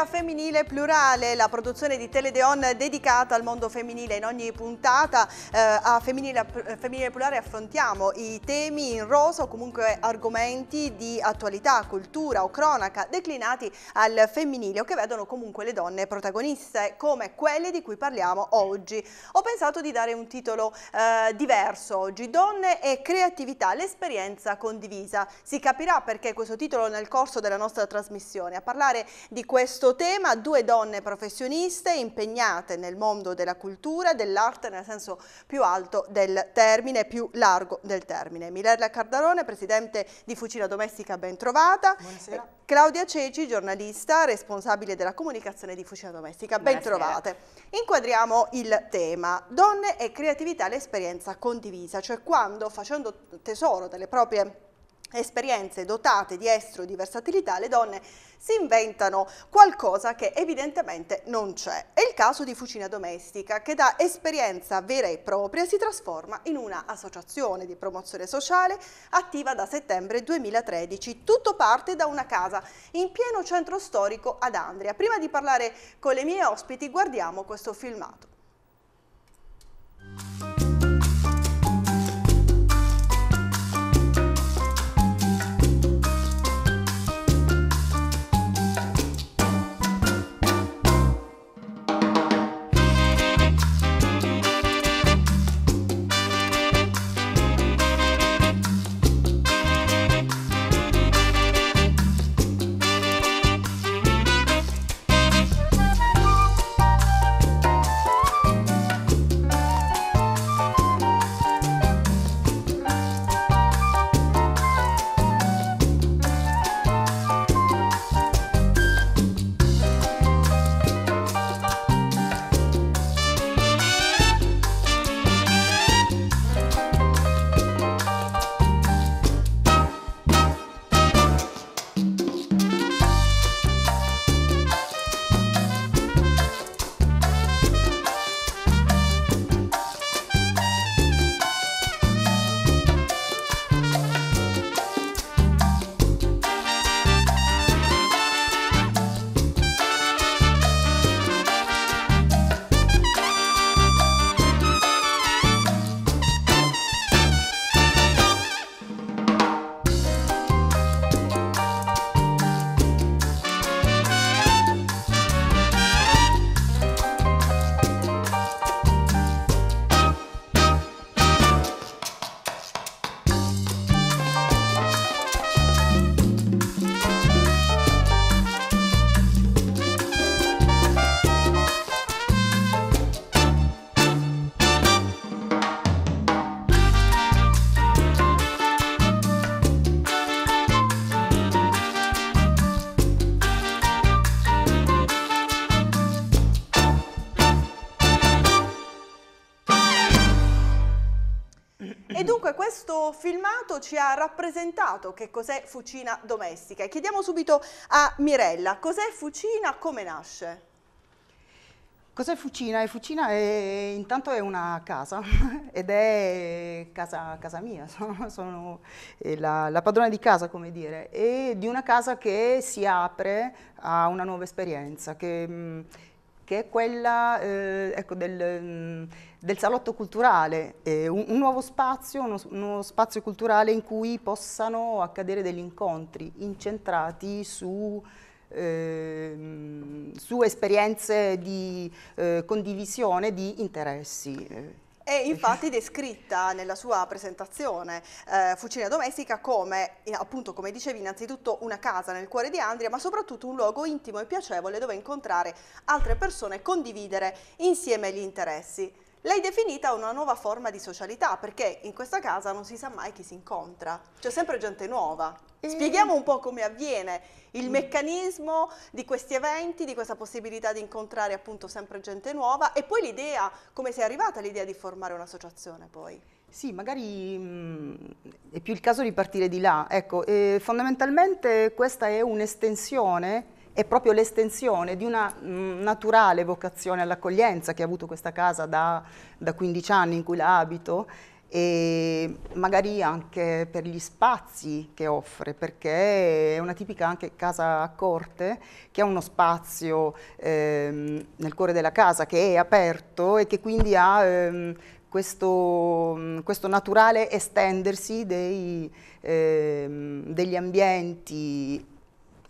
Energia femminile plurale, la produzione di Teledeon dedicata al mondo femminile. In ogni puntata eh, a femminile, femminile, plurale affrontiamo i temi in rosa o comunque argomenti di attualità, cultura o cronaca declinati al femminile o che vedono comunque le donne protagoniste come quelle di cui parliamo oggi. Ho pensato di dare un titolo eh, diverso oggi, Donne e creatività, l'esperienza condivisa. Si capirà perché questo titolo nel corso della nostra trasmissione. A parlare di questo questo tema due donne professioniste impegnate nel mondo della cultura dell'arte nel senso più alto del termine, più largo del termine. Mirella Cardarone, presidente di Fucina Domestica, ben trovata. Buonasera. Eh, Claudia Ceci, giornalista, responsabile della comunicazione di Fucina Domestica, ben trovate. Inquadriamo il tema, donne e creatività, l'esperienza condivisa, cioè quando facendo tesoro delle proprie esperienze dotate di estro e di versatilità, le donne si inventano qualcosa che evidentemente non c'è. È il caso di Fucina Domestica, che da esperienza vera e propria si trasforma in una associazione di promozione sociale attiva da settembre 2013. Tutto parte da una casa in pieno centro storico ad Andria. Prima di parlare con le mie ospiti guardiamo questo filmato. questo filmato ci ha rappresentato che cos'è Fucina Domestica chiediamo subito a Mirella cos'è Fucina, come nasce? Cos'è Fucina? Fucina è, intanto è una casa ed è casa, casa mia, sono, sono eh, la, la, padrona di casa come dire, e di una casa che si apre a una nuova esperienza, che, mm, che è quella eh, ecco, del, mm, del, salotto culturale, eh, un, un, nuovo spazio, uno, uno, spazio culturale in cui possano accadere degli incontri incentrati su, eh, su esperienze di eh, condivisione di interessi. Eh è infatti descritta nella sua presentazione eh, Fucina Domestica come, eh, appunto come dicevi, innanzitutto una casa nel cuore di Andria, ma soprattutto un luogo intimo e piacevole dove incontrare altre persone e condividere insieme gli interessi. L'hai definita una nuova forma di socialità perché in questa casa non si sa mai chi si incontra, c'è sempre gente nuova. Eh. Spieghiamo un po' come avviene il mm. meccanismo di questi eventi, di questa possibilità di incontrare appunto sempre gente nuova e poi l'idea, come sei arrivata all'idea di formare un'associazione poi? Sì, magari mh, mm, è più il caso di partire di là. Ecco, eh, fondamentalmente questa è un'estensione è proprio l'estensione di una mm, naturale vocazione all'accoglienza che ha avuto questa casa da, da 15 anni in cui la abito e magari anche per gli spazi che offre, perché è una tipica anche casa a corte che ha uno spazio ehm, nel cuore della casa che è aperto e che quindi ha ehm, questo, mm, questo, naturale estendersi dei, ehm, degli ambienti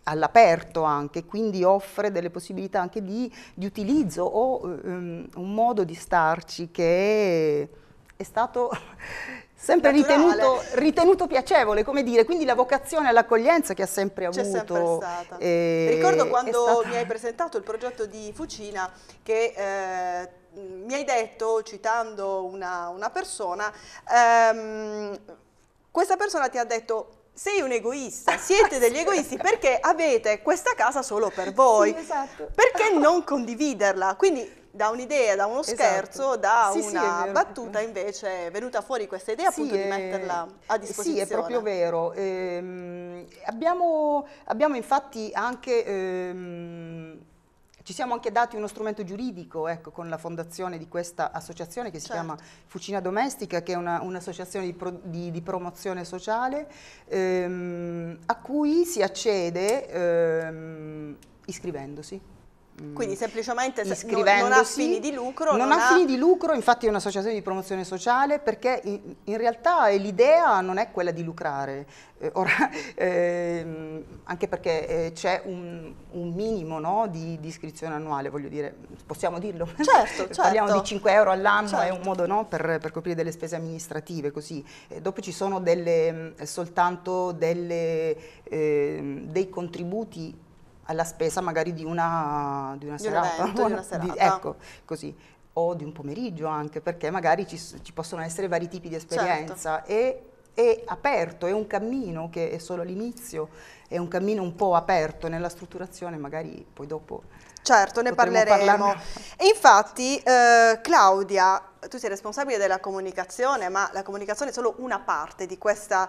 all'aperto anche, quindi offre delle possibilità anche di, di utilizzo o um, un modo di starci che è stato sempre ritenuto, ritenuto, piacevole, come dire, quindi la vocazione all'accoglienza che ha sempre avuto. C'è sempre stata. Eh, Ricordo quando stata... mi hai presentato il progetto di Fucina che... Eh, mi hai detto, citando una, una persona, ehm, questa persona ti ha detto sei un egoista, siete degli egoisti perché avete questa casa solo per voi. Sì, esatto. Perché non condividerla? Quindi da un'idea, da uno esatto. scherzo, esatto. da sì, una sì, battuta invece è venuta fuori questa idea sì, appunto di metterla a disposizione. Sì, è proprio vero. Ehm, abbiamo, abbiamo, infatti anche... Ehm, ci siamo anche dati uno strumento giuridico ecco, con la fondazione di questa associazione che si certo. chiama Fucina Domestica, che è un'associazione un di, pro, di, di, promozione sociale, ehm, a cui si accede ehm, iscrivendosi. Quindi semplicemente iscrivendosi, non, ha fini di lucro. Non, non ha, ha fini di lucro, infatti è un'associazione di promozione sociale perché in, realtà l'idea non è quella di lucrare, eh, ora, eh, anche perché eh, c'è un, un, minimo no, di, di, iscrizione annuale, voglio dire, possiamo dirlo? Certo, certo. Parliamo di 5 euro all'anno, certo. è un certo. modo no, per, per, coprire delle spese amministrative, così. dopo ci sono delle, mm, soltanto delle, ehm, dei contributi alla spesa magari di una, di una di serata. Evento, di una serata. Di, ecco, così o di un pomeriggio anche, perché magari ci, ci possono essere vari tipi di certo. esperienza certo. e è aperto, è un cammino che è solo l'inizio, è un cammino un po' aperto nella strutturazione, magari poi dopo Certo, ne parleremo. Parlarne. E infatti eh, Claudia tu sei responsabile della comunicazione, ma la comunicazione è solo una parte eh,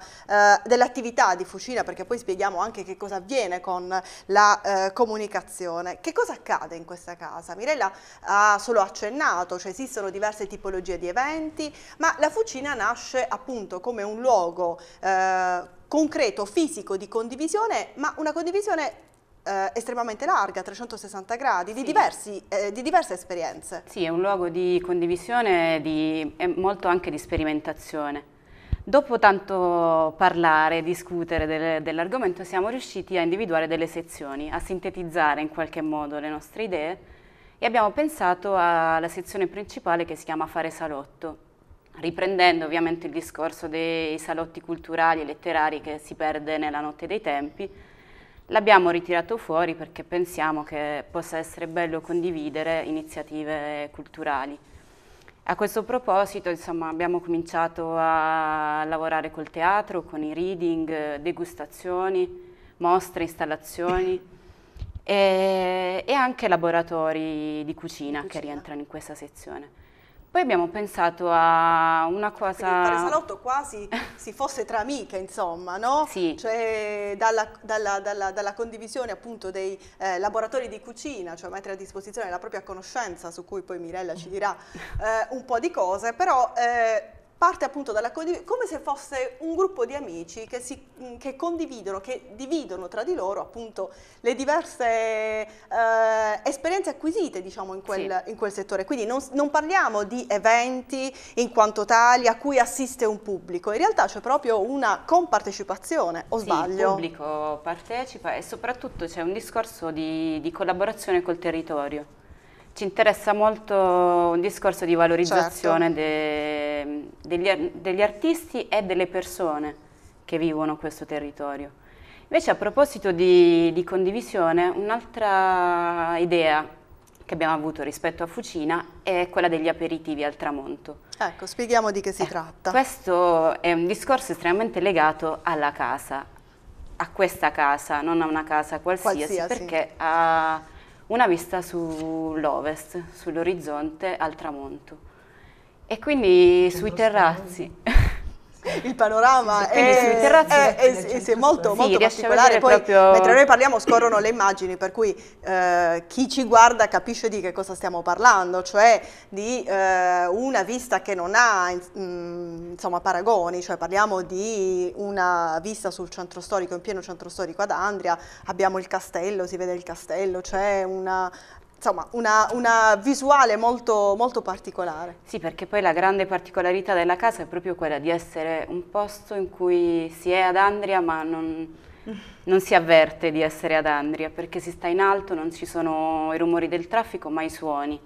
dell'attività di Fucina, perché poi spieghiamo anche che cosa avviene con la eh, comunicazione. Che cosa accade in questa casa? Mirella ha solo accennato, cioè esistono diverse tipologie di eventi, ma la Fucina nasce appunto come un luogo eh, concreto, fisico di condivisione, ma una condivisione eh, estremamente larga, 360 gradi, sì. di, diversi, eh, di, diverse esperienze. Sì, è un luogo di condivisione e molto anche di sperimentazione. Dopo tanto parlare e discutere del, dell'argomento siamo riusciti a individuare delle sezioni, a sintetizzare in qualche modo le nostre idee e abbiamo pensato alla sezione principale che si chiama Fare Salotto, riprendendo ovviamente il discorso dei salotti culturali e letterari che si perde nella notte dei tempi, L'abbiamo ritirato fuori perché pensiamo che possa essere bello condividere iniziative culturali. A questo proposito insomma, abbiamo cominciato a lavorare col teatro, con i reading, degustazioni, mostre, installazioni e, e anche laboratori di cucina, cucina che rientrano in questa sezione. Poi abbiamo pensato a una cosa... Quindi fare salotto quasi si fosse tra amiche, insomma, no? Sì. Cioè dalla, dalla, dalla, dalla condivisione appunto dei eh, laboratori di cucina, cioè mettere a disposizione la propria conoscenza, su cui poi Mirella ci dirà eh, un po' di cose, però eh, parte appunto dalla condivisione, come se fosse un gruppo di amici che, si, che, condividono, che dividono tra di loro appunto le diverse eh, esperienze acquisite diciamo in quel, sì. in quel settore. Quindi non, non, parliamo di eventi in quanto tali a cui assiste un pubblico, in realtà c'è proprio una compartecipazione, o sì, sbaglio? il pubblico partecipa e soprattutto c'è un discorso di, di collaborazione col territorio. Ci interessa molto un discorso di valorizzazione certo. de, degli, degli artisti e delle persone che vivono questo territorio. Invece a proposito di, di condivisione, un'altra idea che abbiamo avuto rispetto a Fucina è quella degli aperitivi al tramonto. Ecco, spieghiamo di che si eh, tratta. Questo è un discorso estremamente legato alla casa, a questa casa, non a una casa qualsiasi, qualsiasi. perché a, una vista sull'ovest, sull'orizzonte al tramonto. E quindi sui terrazzi... il panorama è, è, è, è, molto, molto sì, particolare. Poi, proprio... mentre noi parliamo, scorrono le immagini, per cui eh, chi ci guarda capisce di che cosa stiamo parlando, cioè di eh, una vista che non ha mh, mm, insomma, paragoni, cioè parliamo di una vista sul centro storico, in pieno centro storico ad Andria, abbiamo il castello, si vede il castello, c'è cioè una insomma, una, una visuale molto, molto, particolare. Sì, perché poi la grande particolarità della casa è proprio quella di essere un posto in cui si è ad Andria ma non, non si avverte di essere ad Andria, perché si sta in alto, non ci sono i rumori del traffico ma i suoni.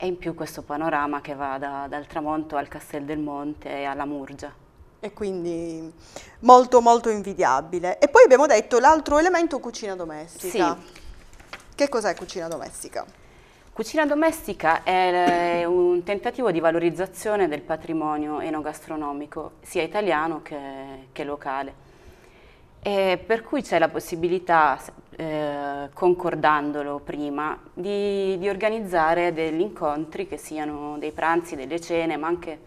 E in più questo panorama che va da, dal tramonto al Castel del Monte e alla Murgia e quindi molto molto invidiabile. E poi abbiamo detto l'altro elemento cucina domestica. Sì, che cos'è cucina domestica? Cucina domestica è un tentativo di valorizzazione del patrimonio enogastronomico, sia italiano che, che locale. E per cui c'è la possibilità, eh, concordandolo prima, di, di, organizzare degli incontri che siano dei pranzi, delle cene, ma anche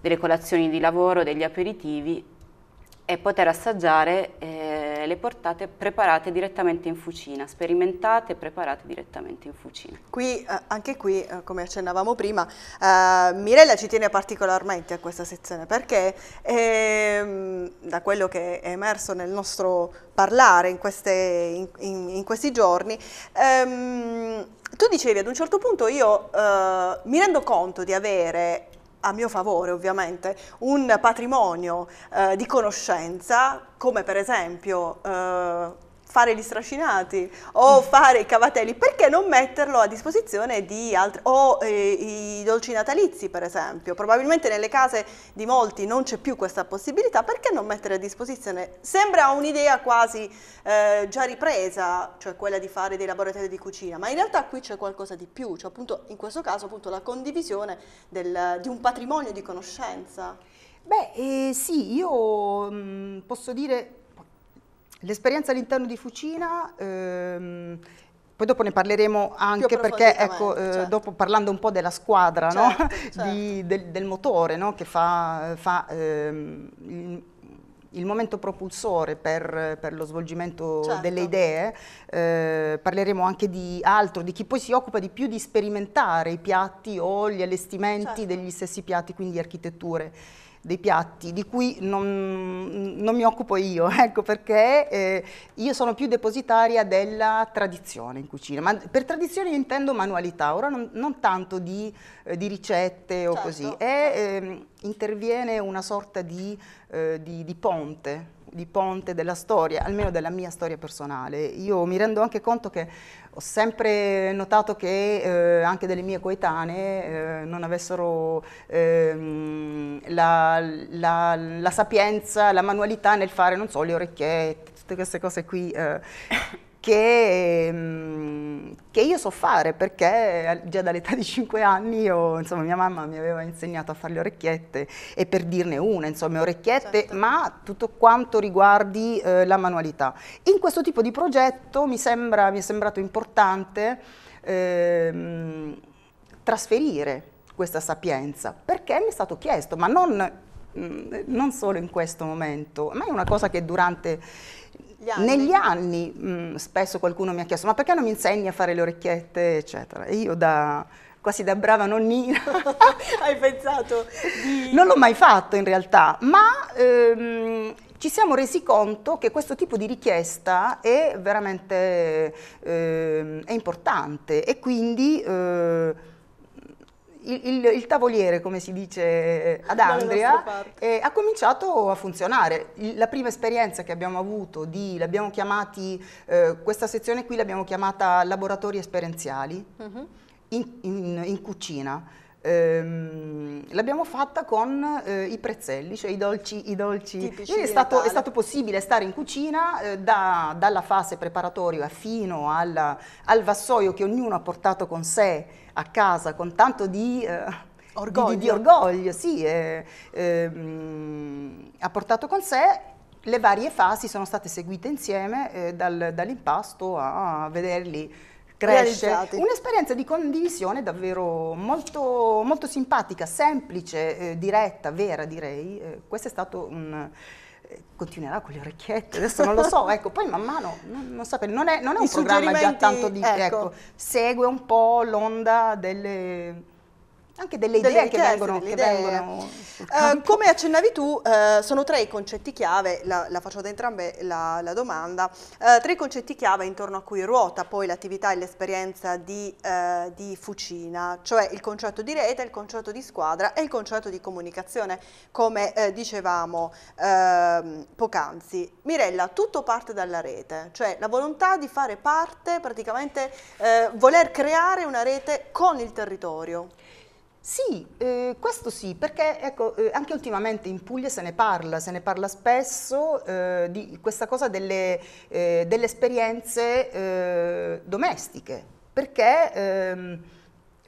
delle colazioni di lavoro, degli aperitivi e poter assaggiare eh, eh, le portate preparate direttamente in fucina, sperimentate e preparate direttamente in fucina. Qui, eh, anche qui, eh, come accennavamo prima, eh, Mirella ci tiene particolarmente a questa sezione perché ehm, da quello che è emerso nel nostro parlare in, queste, in, in, in questi giorni, ehm, tu dicevi ad un certo punto io eh, mi rendo conto di avere a mio favore ovviamente, un patrimonio eh, di conoscenza come per esempio eh, fare gli strascinati o mm. fare i cavatelli, perché non metterlo a disposizione di altri, o eh, i dolci natalizi per esempio, probabilmente nelle case di molti non c'è più questa possibilità, perché non mettere a disposizione? Sembra un'idea quasi eh, già ripresa, cioè quella di fare dei laboratori di cucina, ma in realtà qui c'è qualcosa di più, cioè appunto in questo caso appunto la condivisione del, di un patrimonio di conoscenza. Beh eh, sì, io mh, mm, posso dire L'esperienza all'interno di Fucina, ehm, poi dopo ne parleremo anche perché, ecco, eh, certo. dopo parlando un po' della squadra, certo, no? certo. Di, certo. del, del, motore no? che fa, fa ehm, il, il momento propulsore per, per lo svolgimento certo. delle idee, eh, parleremo anche di altro, di chi poi si occupa di più di sperimentare i piatti o gli allestimenti certo. degli stessi piatti, quindi architetture dei piatti di cui non, non mi occupo io, ecco perché eh, io sono più depositaria della tradizione in cucina, ma per tradizione io intendo manualità, ora non, non tanto di, eh, di, ricette o certo, così, e eh, interviene una sorta di, eh, di, di ponte di ponte della storia, almeno della mia storia personale. Io mi rendo anche conto che ho sempre notato che eh, anche delle mie coetanee eh, non avessero ehm, la, la, la, sapienza, la manualità nel fare, non so, le orecchiette, tutte queste cose qui. Eh che, mm, che, io so fare perché eh, già dall'età di 5 anni io, insomma, mia mamma mi aveva insegnato a fare le orecchiette e per dirne una, insomma, orecchiette, certo. ma tutto quanto riguardi eh, la manualità. In questo tipo di progetto mi, sembra, mi è sembrato importante eh, trasferire questa sapienza perché mi è stato chiesto, ma non mm, non solo in questo momento, ma è una cosa che durante anni. Negli anni mh, mm, spesso qualcuno mi ha chiesto ma perché non mi insegni a fare le orecchiette eccetera. E io da quasi da brava nonnina. Hai pensato di... Non l'ho mai fatto in realtà, ma ehm, ci siamo resi conto che questo tipo di richiesta è veramente eh, è importante e quindi... Eh, il, il, il, tavoliere, come si dice eh, ad Andria, eh, ha cominciato a funzionare. Il, la prima esperienza che abbiamo avuto di, l'abbiamo chiamati, eh, questa sezione qui l'abbiamo chiamata laboratori esperienziali uh-huh. in, in, in, cucina. Ehm, l'abbiamo fatta con eh, i prezzelli, cioè i dolci, i dolci. È stato, è stato, possibile stare in cucina eh, da, dalla fase preparatoria fino alla, al vassoio che ognuno ha portato con sé a casa con tanto di... Eh, orgoglio. Di, di, orgoglio, sì, eh, ehm, ha portato con sé. Le varie fasi sono state seguite insieme eh, dal, dall'impasto a vederli crescere. Un'esperienza di condivisione davvero molto, molto simpatica, semplice, eh, diretta, vera direi. Eh, questo è stato un continuerà con le orecchiette, adesso non lo so, ecco, poi man mano, non, non so, non è, non è un I programma già tanto di, ecco. ecco, segue un po' l'onda delle anche delle idee, delle richieste, che vengono... Delle idee. vengono... Uh, come accennavi tu, uh, sono tre i concetti chiave, la, la faccio da entrambe la, la domanda, uh, tre concetti chiave intorno a cui ruota poi l'attività e l'esperienza di, di, Fucina, cioè il concetto di rete, il concetto di squadra e il concetto di comunicazione, come dicevamo ehm, poc'anzi. Mirella, tutto parte dalla rete, cioè la volontà di fare parte, praticamente voler creare una rete con il territorio. Sì, eh, questo sì, perché ecco, eh, anche ultimamente in Puglia se ne parla, se ne parla spesso eh, di questa cosa delle, eh, delle esperienze eh, domestiche, perché ehm,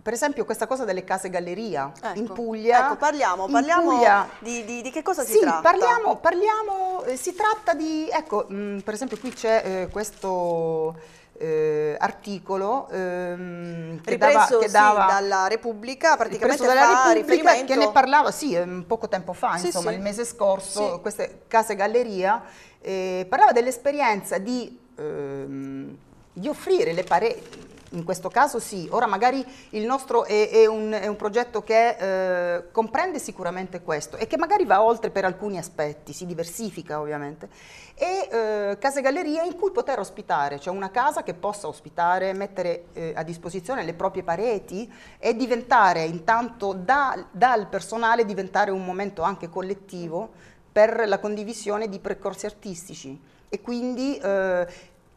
per esempio questa cosa delle case galleria ecco, in Puglia. Ecco, parliamo, parliamo Puglia, di, di, di, che cosa si sì, tratta? Parliamo, parliamo, eh, si tratta di, ecco, mh, mm, per esempio qui c'è questo eh, articolo ehm, che, ripreso, dava, che dava, sì, dalla Repubblica, praticamente dalla fa Repubblica che ne parlava, sì, poco tempo fa, sì, insomma, sì. il mese scorso, queste case galleria, eh, parlava dell'esperienza di, ehm, di offrire le pareti in questo caso sì, ora magari il nostro è, è, un, è un, progetto che eh, comprende sicuramente questo e che magari va oltre per alcuni aspetti, si diversifica ovviamente, e eh, case gallerie in cui poter ospitare, cioè una casa che possa ospitare, mettere eh, a disposizione le proprie pareti e diventare intanto da, dal personale diventare un momento anche collettivo per la condivisione di percorsi artistici e quindi eh,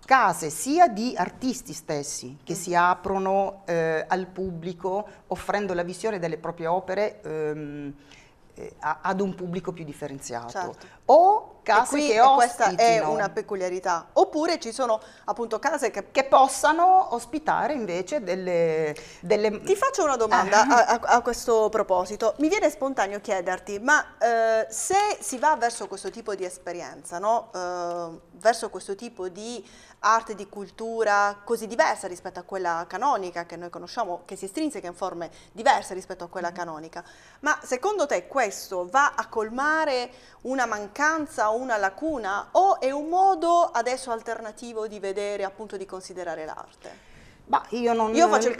case sia di artisti stessi che mm. si aprono eh, al pubblico offrendo la visione delle proprie opere ehm, eh, a, ad un pubblico più differenziato certo. o case qui, che ospitino. questa è una peculiarità oppure ci sono appunto case che, che possano ospitare invece delle, delle... ti faccio una domanda eh. a, a, questo proposito mi viene spontaneo chiederti ma eh, se si va verso questo tipo di esperienza no? Eh, verso questo tipo di arte di cultura così diversa rispetto a quella canonica che noi conosciamo, che si estrinseca in forme diverse rispetto a quella mm-hmm. canonica. Ma secondo te questo va a colmare una mancanza o una lacuna o è un modo adesso alternativo di vedere, appunto di considerare l'arte? Bah, io, non... io faccio, il,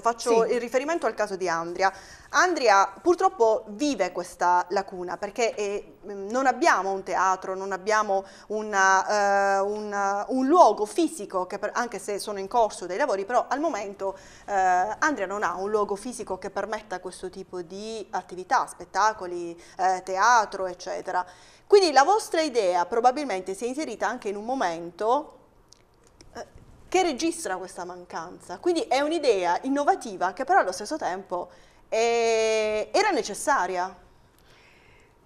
faccio sì. il riferimento al caso di Andrea. Andrea purtroppo vive questa lacuna perché eh, non abbiamo un teatro, non abbiamo una, eh, una, un luogo fisico, per, anche se sono in corso dei lavori, però al momento eh, Andrea non ha un luogo fisico che permetta questo tipo di attività, spettacoli, eh, teatro, eccetera. Quindi la vostra idea probabilmente si è inserita anche in un momento che registra questa mancanza. Quindi è un'idea innovativa che però allo stesso tempo eh, era necessaria.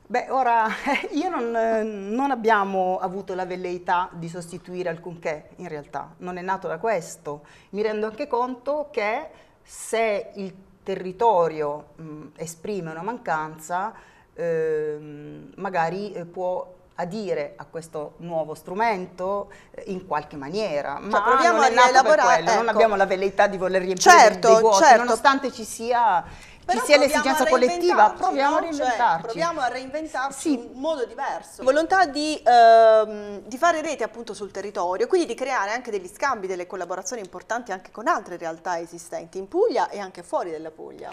Beh, ora, io non, non, abbiamo avuto la velleità di sostituire alcunché, in realtà, non è nato da questo. Mi rendo anche conto che se il territorio mh, esprime una mancanza, ehm, eh, magari può adire a questo nuovo strumento eh, in qualche maniera, ma cioè, proviamo a rielaborare, ecco. non abbiamo la velleità di voler riempire certo, vuoti, certo. nonostante ci sia ci sia l'esigenza collettiva, proviamo no? a cioè, reinventarci. Cioè, proviamo a reinventarci sì. in modo diverso. Volontà di, ehm, di, fare rete appunto sul territorio, quindi di creare anche degli scambi, delle collaborazioni importanti anche con altre realtà esistenti in Puglia e anche fuori della Puglia.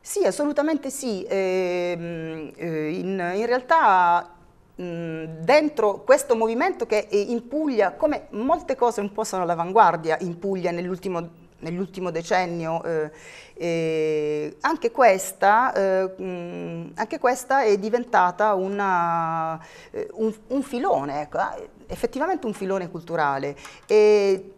Sì, assolutamente sì. Ehm, eh, in, in realtà dentro questo movimento che in Puglia, come molte cose un po' sono all'avanguardia in Puglia nell'ultimo, nell'ultimo decennio, eh, eh, anche, questa, eh, anche, questa, è diventata una, eh, un, un, filone, ecco, ah, effettivamente un filone culturale. E,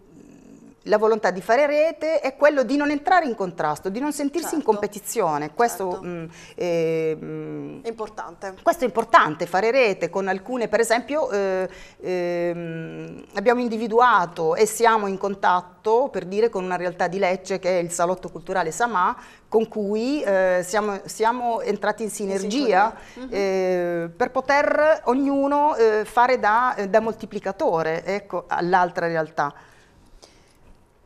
la volontà di fare rete è quello di non entrare in contrasto, di non sentirsi certo, in competizione. Questo, certo. mh, mm, eh, mh, è importante. questo è importante, fare rete con alcune, per esempio eh, eh, abbiamo individuato e siamo in contatto per dire con una realtà di Lecce che è il Salotto Culturale Samà, con cui eh, siamo, siamo, entrati in sinergia in uh -huh. per poter ognuno eh, fare da, eh, da moltiplicatore ecco, all'altra realtà.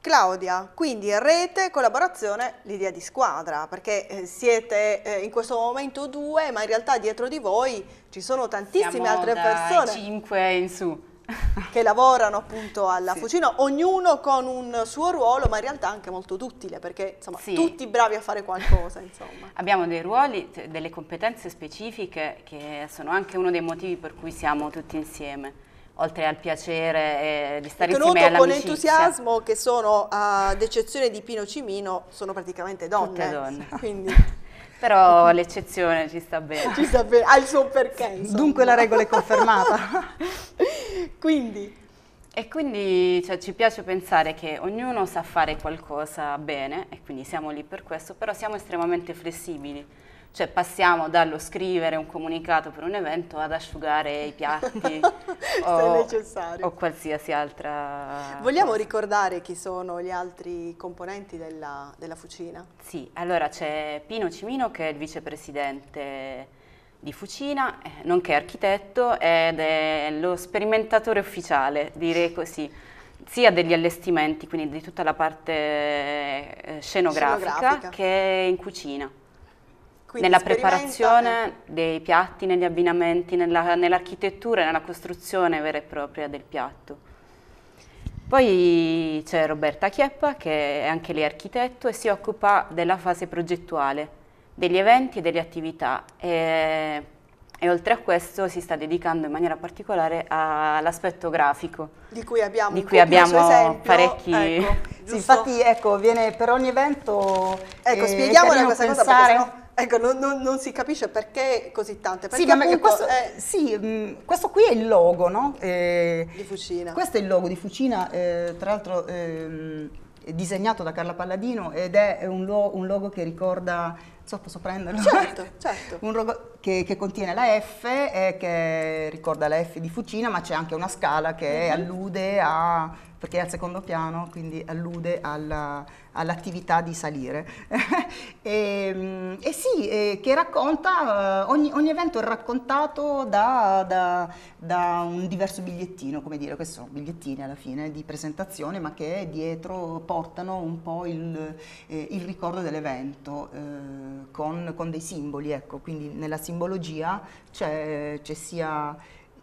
Claudia, quindi rete, collaborazione, l'idea di squadra, perché eh, siete eh, in questo momento due, ma in realtà dietro di voi ci sono tantissime Siamo altre persone. cinque in su. Che lavorano appunto alla sì. Fucino, ognuno con un suo ruolo, ma in realtà anche molto duttile, perché insomma sì. tutti bravi a fare qualcosa. Insomma. Abbiamo dei ruoli, delle competenze specifiche che sono anche uno dei motivi per cui siamo tutti insieme oltre al piacere eh, di stare Tenuto insieme all'amicizia. con entusiasmo che sono, ad eccezione di Pino Cimino, sono praticamente donne. Tutte donne. Quindi. Però l'eccezione ci sta bene. Ci sta bene, ha il suo perché. Insomma. Dunque la regola è confermata. quindi. E quindi cioè, ci piace pensare che ognuno sa fare qualcosa bene e quindi siamo lì per questo, però siamo estremamente flessibili. Cioè passiamo dallo scrivere un comunicato per un evento ad asciugare i piatti o, o, qualsiasi altra Vogliamo cosa. ricordare chi sono gli altri componenti della, della Fucina? Sì, allora c'è Pino Cimino che è il vicepresidente di Fucina, eh, nonché architetto ed è lo sperimentatore ufficiale, direi così, sia degli allestimenti, quindi di tutta la parte eh, scenografica, scenografica, che in cucina. Quindi nella preparazione dei piatti, negli abbinamenti, nell'architettura nell e nella costruzione vera e propria del piatto. Poi c'è Roberta Chieppa che è anche lei architetto e si occupa della fase progettuale, degli eventi e delle attività e, e oltre a questo si sta dedicando in maniera particolare all'aspetto grafico. Di cui abbiamo, di cui abbiamo cioè, parecchi... Ecco, sì, infatti ecco, viene per ogni evento... Ecco, eh, spieghiamole questa pensare... cosa perché sennò Ecco, non, non, non, si capisce perché così tante. Perché sì, ma questo, è... sì, mm, questo qui è il logo, no? Eh, di Fucina. Questo è il logo di Fucina, eh, tra l'altro eh, disegnato da Carla Palladino ed è un, lo, un logo che ricorda, non so, posso prenderlo? Certo, certo. un logo che, che, contiene la F e che ricorda la F di Fucina, ma c'è anche una scala che mm-hmm. allude a perché è al secondo piano, quindi allude alla, all'attività di salire. e, mm, e, sì, eh, che racconta, eh, ogni, ogni, evento è raccontato da, da, da, un diverso bigliettino, come dire, questi sono bigliettini alla fine di presentazione, ma che dietro portano un po' il, eh, il ricordo dell'evento eh, con, con, dei simboli, ecco, quindi nella simbologia c'è, c'è sia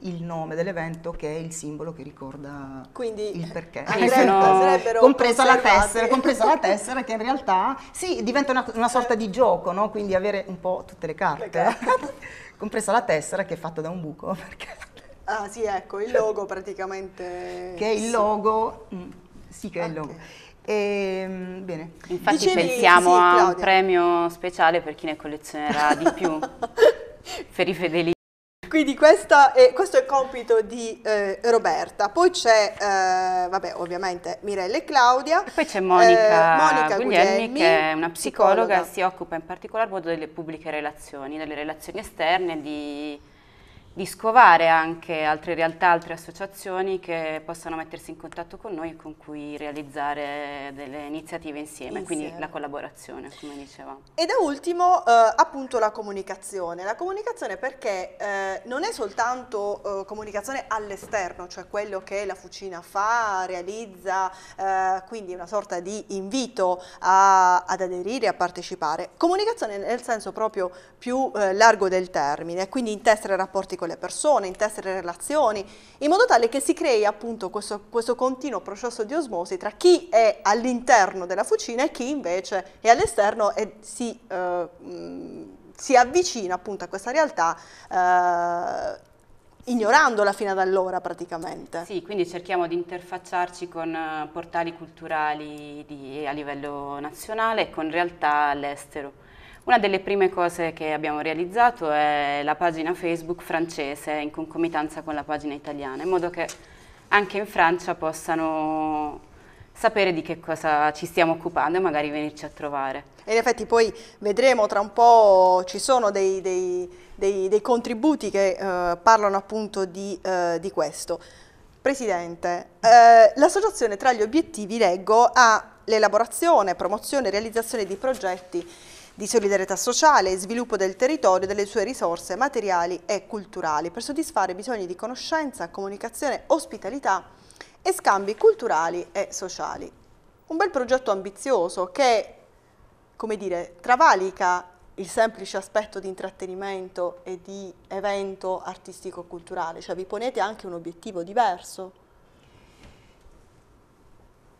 il nome dell'evento che è il simbolo che ricorda Quindi, il perché. Quindi eh, sarebbero compresa la, tessera, compresa la tessera che in realtà sì, diventa una, una sorta di gioco, no? Quindi avere un po' tutte le carte, le carte. compresa la tessera che è fatta da un buco. Perché... Ah sì, ecco, il logo praticamente. Che è il logo, sì, mm, mh, sì che è okay. il logo. E, ehm, bene. Infatti Dicevi, pensiamo sì, a un premio speciale per chi ne collezionerà di più. per i fedeli quindi questa è, questo è il compito di eh, Roberta. Poi c'è, eh, vabbè, ovviamente Mirella e Claudia. E poi c'è Monica, eh, Monica Guglielmi, Guglielmi, che è una psicologa, psicologa. si occupa in particolar modo delle pubbliche relazioni, delle relazioni esterne, di di scovare anche altre realtà, altre associazioni che possano mettersi in contatto con noi e con cui realizzare delle iniziative insieme, insieme. quindi la collaborazione come dicevamo. E da ultimo eh, appunto la comunicazione, la comunicazione perché eh, non è soltanto eh, comunicazione all'esterno, cioè quello che la fucina fa, realizza, eh, quindi una sorta di invito a, ad aderire, a partecipare, comunicazione nel senso proprio più eh, largo del termine, quindi intessere rapporti con con le persone, intessere relazioni, in modo tale che si crei appunto questo, questo continuo processo di osmosi tra chi è all'interno della fucina e chi invece è all'esterno e si, eh, si, avvicina appunto a questa realtà eh, ignorandola fino ad allora praticamente. Sì, quindi cerchiamo di interfacciarci con eh, portali culturali di, a livello nazionale e con realtà all'estero. Una delle prime cose che abbiamo realizzato è la pagina Facebook francese in concomitanza con la pagina italiana, in modo che anche in Francia possano sapere di che cosa ci stiamo occupando e magari venirci a trovare. E in effetti poi vedremo tra un po' ci sono dei, dei, dei, dei contributi che eh, parlano appunto di, eh, di questo. Presidente, eh, l'associazione tra gli obiettivi leggo ha l'elaborazione, promozione e realizzazione di progetti di solidarietà sociale e sviluppo del territorio e delle sue risorse materiali e culturali per soddisfare bisogni di conoscenza, comunicazione, ospitalità e scambi culturali e sociali. Un bel progetto ambizioso che, come dire, travalica il semplice aspetto di intrattenimento e di evento artistico-culturale, cioè vi ponete anche un obiettivo diverso?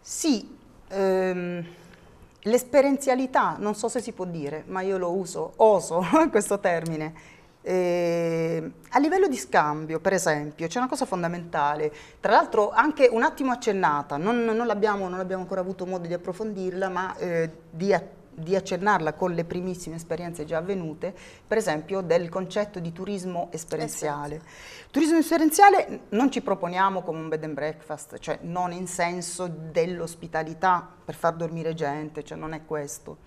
Sì, ehm, l'esperienzialità, non so se si può dire, ma io lo uso, oso questo termine. Eh, a livello di scambio, per esempio, c'è una cosa fondamentale, tra l'altro anche un attimo accennata, non, non, l'abbiamo, non abbiamo ancora avuto modo di approfondirla, ma eh, di, di accennarla con le primissime esperienze già avvenute, per esempio del concetto di turismo esperienziale. Esperienza. Esatto. Turismo esperienziale non ci proponiamo come un bed and breakfast, cioè non in senso dell'ospitalità per far dormire gente, cioè non è questo,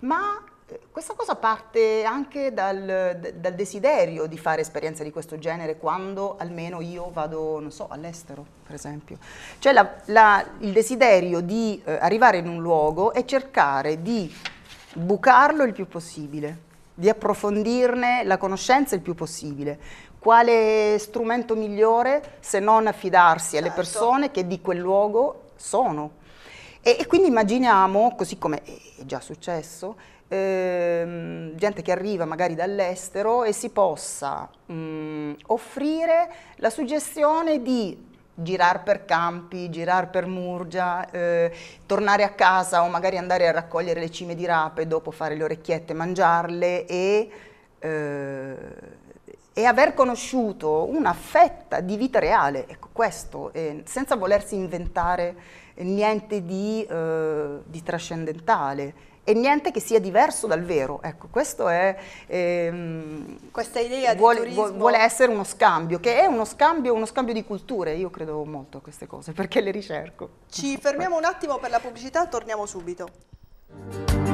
ma questa cosa parte anche dal, dal, desiderio di fare esperienze di questo genere quando almeno io vado, non so, all'estero, per esempio. Cioè la, la, il desiderio di eh, arrivare in un luogo e cercare di bucarlo il più possibile, di approfondirne la conoscenza il più possibile. Quale strumento migliore se non affidarsi certo. alle persone che di quel luogo sono? E, e quindi immaginiamo, così come è già successo, ehm, gente che arriva magari dall'estero e si possa mh, mm, offrire la suggestione di girare per campi, girare per Murgia, eh, tornare a casa o magari andare a raccogliere le cime di rape, dopo fare le orecchiette, mangiarle e, eh, e aver conosciuto una fetta di vita reale, ecco questo, eh, senza volersi inventare niente di, eh, di trascendentale e niente che sia diverso dal vero. Ecco, questo è... Ehm, Questa idea vuole, di turismo... Vuole essere uno scambio, che è uno scambio, uno scambio di culture. Io credo molto a queste cose, perché le ricerco. Ci fermiamo un attimo per la pubblicità, torniamo subito.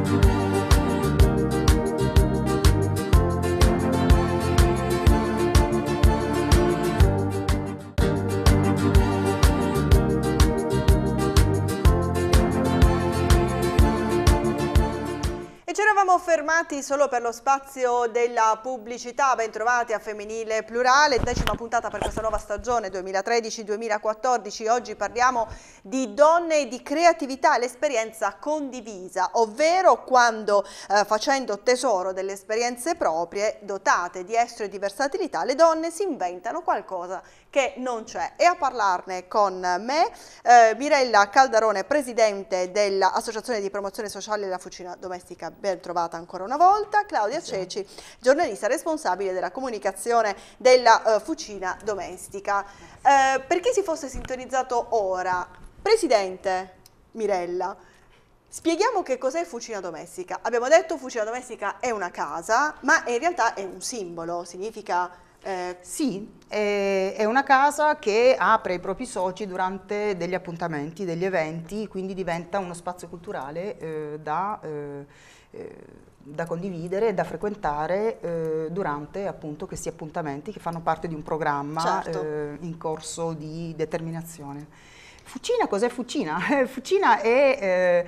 ci eravamo fermati solo per lo spazio della pubblicità, ben trovati a Femminile Plurale, decima puntata per questa nuova stagione 2013-2014. Oggi parliamo di donne e di creatività, l'esperienza condivisa, ovvero quando eh, facendo tesoro delle esperienze proprie, dotate di estro e di versatilità, le donne si inventano qualcosa che non c'è. E a parlarne con me eh, Mirella Caldarone, presidente dell'Associazione di Promozione Sociale della Fucina Domestica, ben trovata ancora una volta, Claudia Ceci, giornalista responsabile della comunicazione della eh, Fucina Domestica. Eh, per chi si fosse sintonizzato ora, presidente Mirella, Spieghiamo che cos'è fucina domestica. Abbiamo detto fucina domestica è una casa, ma in realtà è un simbolo, significa eh, sì, è, è una casa che apre i propri soci durante degli appuntamenti, degli eventi, quindi diventa uno spazio culturale eh, da, eh, eh da, condividere, da frequentare eh, durante appunto questi appuntamenti che fanno parte di un programma certo. Eh, in corso di determinazione. Fucina cos'è Fucina? Eh, Fucina è, eh,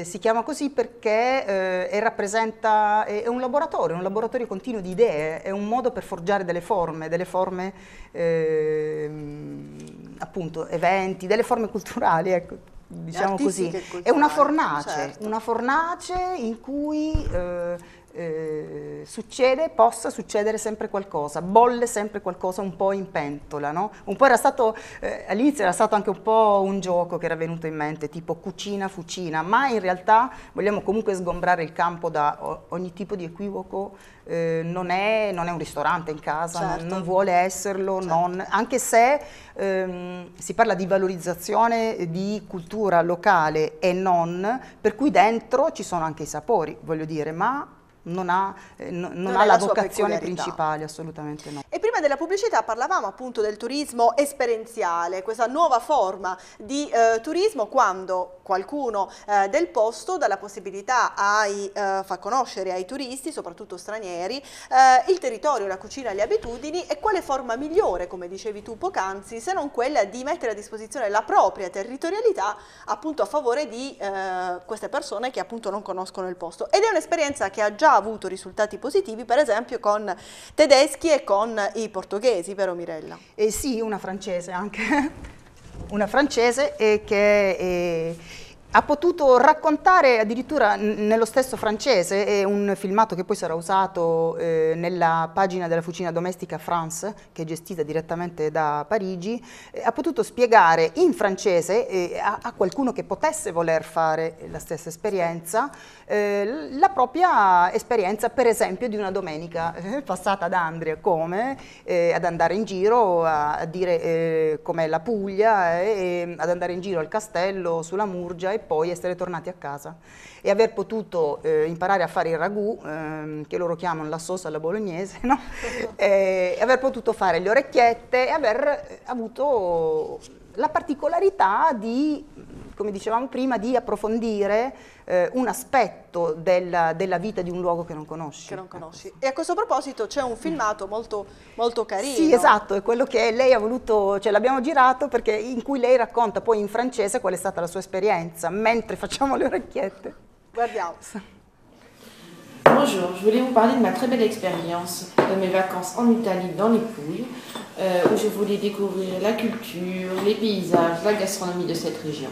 eh, si chiama così perché eh, rappresenta, è, un laboratorio, un laboratorio continuo di idee, è un modo per forgiare delle forme, delle forme ehm, appunto eventi, delle forme culturali, ecco, diciamo così. è una fornace, certo. una fornace in cui eh, eh, succede, possa succedere sempre qualcosa, bolle sempre qualcosa un po' in pentola, no? Un po' era stato, eh, all'inizio era stato anche un po' un gioco che era venuto in mente, tipo cucina, fucina, ma in realtà vogliamo comunque sgombrare il campo da ogni tipo di equivoco, eh, non, è, non, è, un ristorante in casa, certo. non, non, certo. vuole esserlo, certo. non, anche se ehm, si parla di valorizzazione di cultura locale e non, per cui dentro ci sono anche i sapori, voglio dire, ma non ha, eh, non non ha la, la vocazione principale, assolutamente no. E prima della pubblicità parlavamo appunto del turismo esperienziale, questa nuova forma di eh, turismo quando qualcuno eh, del posto dà la possibilità ai, eh, fa conoscere ai turisti, soprattutto stranieri, eh, il territorio, la cucina, le abitudini e quale forma migliore, come dicevi tu poc'anzi, se non quella di mettere a disposizione la propria territorialità appunto a favore di eh, queste persone che appunto non conoscono il posto. Ed è un'esperienza che ha già avuto risultati positivi per esempio con tedeschi e con i portoghesi, vero Mirella? Eh sì, una francese anche, una francese che... È eh, ha potuto raccontare addirittura nello stesso francese, è un filmato che poi sarà usato eh, nella pagina della fucina domestica France, che è gestita direttamente da Parigi, eh, ha potuto spiegare in francese eh, a, a, qualcuno che potesse voler fare la stessa esperienza, eh, la propria esperienza per esempio di una domenica eh, passata ad Andria, come eh, ad andare in giro a, a dire com'è la Puglia, mm, ad andare in giro al castello, sulla Murgia e poi essere tornati a casa e aver potuto eh, imparare a fare il ragù, ehm, che loro chiamano la sosa alla bolognese, no? Eh, e aver potuto fare le orecchiette e aver eh, avuto la particolarità di, come dicevamo prima, di approfondire eh, un aspetto della, della, vita di un luogo che non conosci. Che non ecco. conosci. E a questo proposito c'è un filmato molto, molto carino. Sì, esatto, è quello che lei ha voluto, cioè l'abbiamo girato perché in cui lei racconta poi in francese qual è stata la sua esperienza, mentre facciamo le orecchiette. Guardiamo. Bonjour, je voulais vous parler de ma très belle expérience de mes vacances en Italie dans les Pouilles, euh, où je voulais découvrir la culture, les paysages, la gastronomie de cette région.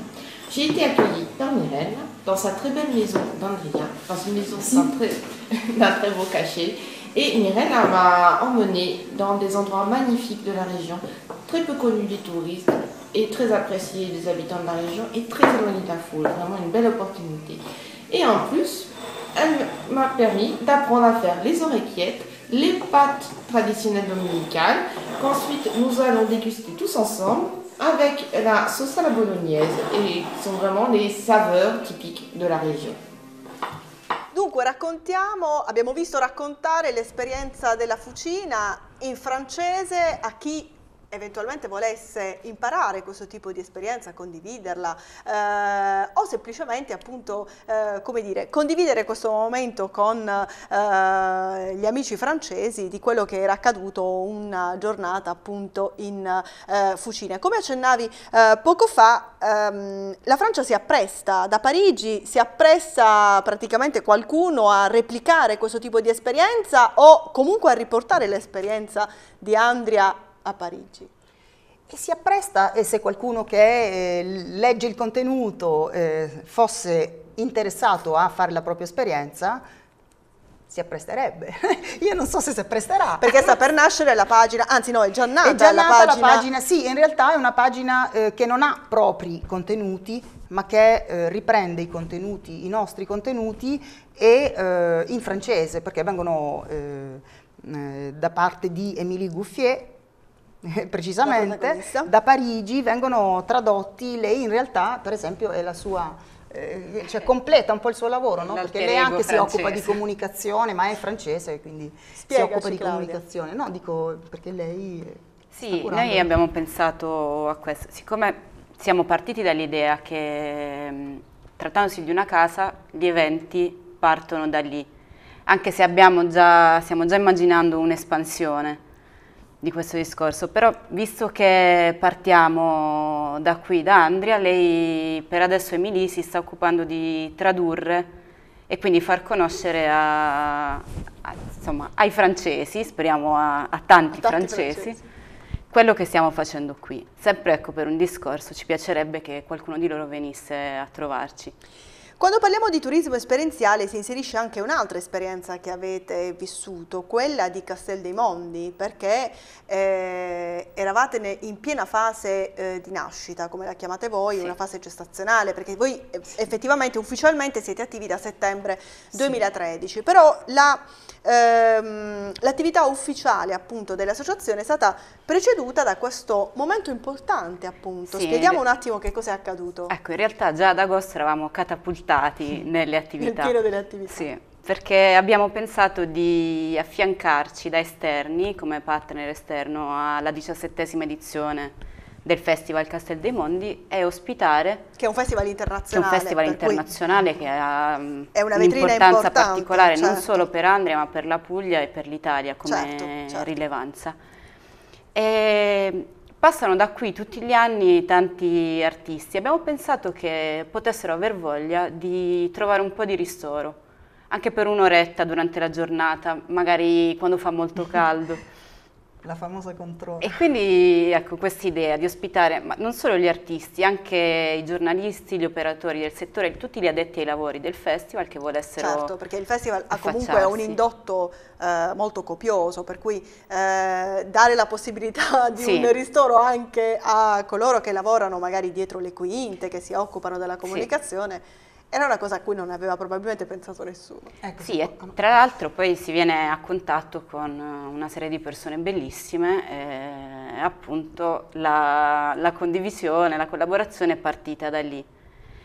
J'ai été accueillie par Myrène dans sa très belle maison d'Andria, dans une maison d'un très, très, beau cachet. Et Myrène m'a emmenée dans des endroits magnifiques de la région, très peu connus des touristes et très appréciés des habitants de la région et très éloignés de la foule. Vraiment une belle opportunité. Et en plus, elle m'a permis d'apprendre à faire les oreillettes, les pâtes traditionnelles dominicales, qu'ensuite nous allons déguster tous ensemble avec la sauce à la bolognaise, et qui sont vraiment les saveurs typiques de la région. Dunque raccontiamo, abbiamo visto raccontare l'esperienza della fucina in francese a chi eventualmente volesse imparare questo tipo di esperienza, condividerla eh, o semplicemente appunto eh, come dire, condividere questo momento con eh, gli amici francesi di quello che era accaduto una giornata appunto in eh, fucina. Come accennavi eh, poco fa ehm, la Francia si appresta, da Parigi si appresta praticamente qualcuno a replicare questo tipo di esperienza o comunque a riportare l'esperienza di Andria a Parigi e si appresta, e se qualcuno che eh, legge il contenuto eh, fosse interessato a fare la propria esperienza, si appresterebbe. Io non so se si appresterà. Perché sta per nascere la pagina, anzi no, è già nata, è già nata la, pagina. la, pagina. Sì, in realtà è una pagina eh, che non ha propri contenuti, ma che eh, riprende i contenuti, i nostri contenuti, e eh, in francese, perché vengono eh, eh, da parte di Émilie Gouffier, eh, precisamente, da, Parigi vengono tradotti, lei in realtà per esempio è la sua eh, cioè completa un po' il suo lavoro, no? perché lei anche francese. si occupa di comunicazione, ma è francese, quindi Spiegaci, si occupa di Claudia. comunicazione. No, dico perché lei... Sì, noi abbiamo pensato a questo, siccome siamo partiti dall'idea che mm, trattandosi di una casa, gli eventi partono da lì, anche se già, stiamo già immaginando un'espansione di questo discorso, però visto che partiamo da qui, da Andria, lei per adesso Emily si sta occupando di tradurre e quindi far conoscere a, a, insomma, ai francesi, speriamo a, a tanti, tanti francesi, francesi, quello che stiamo facendo qui. Sempre ecco, per un discorso, ci piacerebbe che qualcuno di loro venisse a trovarci. Quando parliamo di turismo esperienziale si inserisce anche un'altra esperienza che avete vissuto, quella di Castel dei Mondi, perché eh, eravate in piena fase eh, di nascita, come la chiamate voi, sì. una fase gestazionale, perché voi sì. effettivamente ufficialmente siete attivi da settembre 2013, sì. però l'attività la, ehm, ufficiale appunto dell'associazione è stata preceduta da questo momento importante appunto. Spieghiamo un attimo che cosa è accaduto. Ecco, in realtà già ad agosto eravamo catapultati stati nelle attività. Nel pieno delle attività. Sì, perché abbiamo pensato di affiancarci da esterni, come partner esterno alla diciassettesima edizione del Festival Castel dei Mondi e ospitare... Che è un festival internazionale. Che un festival internazionale che ha mm, un'importanza particolare certo. non solo per Andria ma per la Puglia e per l'Italia come certo, certo. rilevanza. E Passano da qui tutti gli anni tanti artisti. Abbiamo pensato che potessero aver voglia di trovare un po' di ristoro, anche per un'oretta durante la giornata, magari quando fa molto caldo. La famosa controllo. E quindi ecco questa idea di ospitare non solo gli artisti, anche i giornalisti, gli operatori del settore, tutti gli addetti ai lavori del festival che volessero Certo, perché il festival ha comunque un indotto eh, molto copioso, per cui eh, dare la possibilità di sì. un ristoro anche a coloro che lavorano magari dietro le quinte, che si occupano della comunicazione. Sì era una cosa a cui non aveva probabilmente pensato nessuno. Ecco, sì, e tra l'altro poi si viene a contatto con eh, una serie di persone bellissime e eh, appunto la, la condivisione, la collaborazione è partita da lì.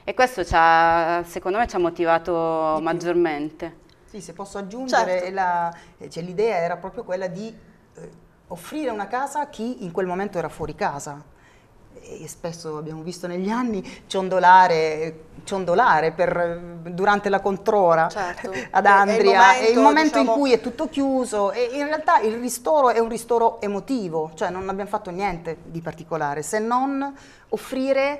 E questo secondo me ci ha motivato maggiormente. Sì, se posso aggiungere, certo. Eh, cioè, l'idea era proprio quella di eh, offrire una casa a chi in quel momento era fuori casa e spesso abbiamo visto negli anni ciondolare, ciondolare per, durante la controra certo. ad Andria, è il momento, è il momento diciamo... in cui diciamo è tutto chiuso e in realtà il ristoro è un ristoro emotivo, cioè non abbiamo fatto niente di particolare se non offrire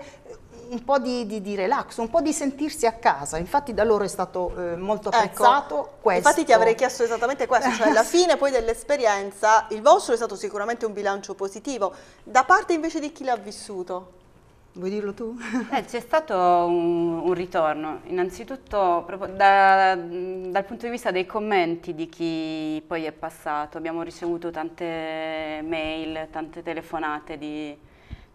un po' di, di, di, relax, un po' di sentirsi a casa. Infatti da loro è stato eh, molto apprezzato ecco, questo. Infatti ti avrei chiesto esattamente questo, cioè alla fine poi dell'esperienza il vostro è stato sicuramente un bilancio positivo, da parte invece di chi l'ha vissuto? Vuoi dirlo tu? eh, c'è stato un, un ritorno, innanzitutto da, dal punto di vista dei commenti di chi poi è passato, abbiamo ricevuto tante mail, tante telefonate di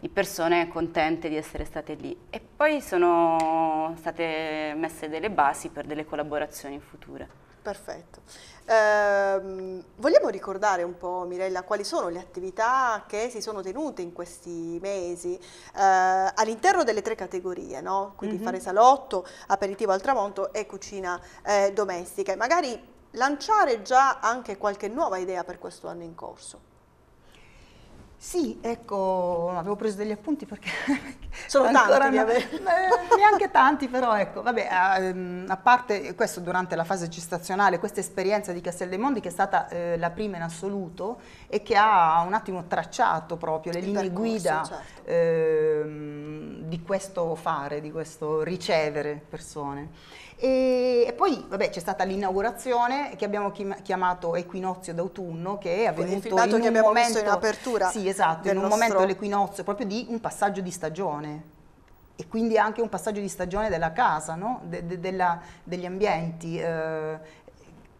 di persone contente di essere state lì. E poi sono state messe delle basi per delle collaborazioni future. Perfetto. Eh, vogliamo ricordare un po', Mirella, quali sono le attività che si sono tenute in questi mesi eh, all'interno delle tre categorie, no? quindi mm -hmm. fare salotto, aperitivo al tramonto e cucina eh, domestica. E magari lanciare già anche qualche nuova idea per questo anno in corso. Sì, ecco, avevo preso degli appunti perché... Sono ancora tanti, ne, eh, neanche tanti però, ecco, vabbè, a, ehm, a, parte questo durante la fase gestazionale, questa esperienza di Castel dei Mondi che è stata eh, la prima in assoluto e che ha un attimo tracciato proprio le Il linee percorso, guida certo. eh, di questo fare, di questo ricevere persone. E, e poi vabbè, c'è stata l'inaugurazione che abbiamo chiamato equinozio d'autunno, che è avvenuto in un abbiamo momento in apertura. Sì, esatto, in un nostro... momento dell'equinozio proprio di un passaggio di stagione e quindi anche un passaggio di stagione della casa, no? de, de, della, degli ambienti. Eh,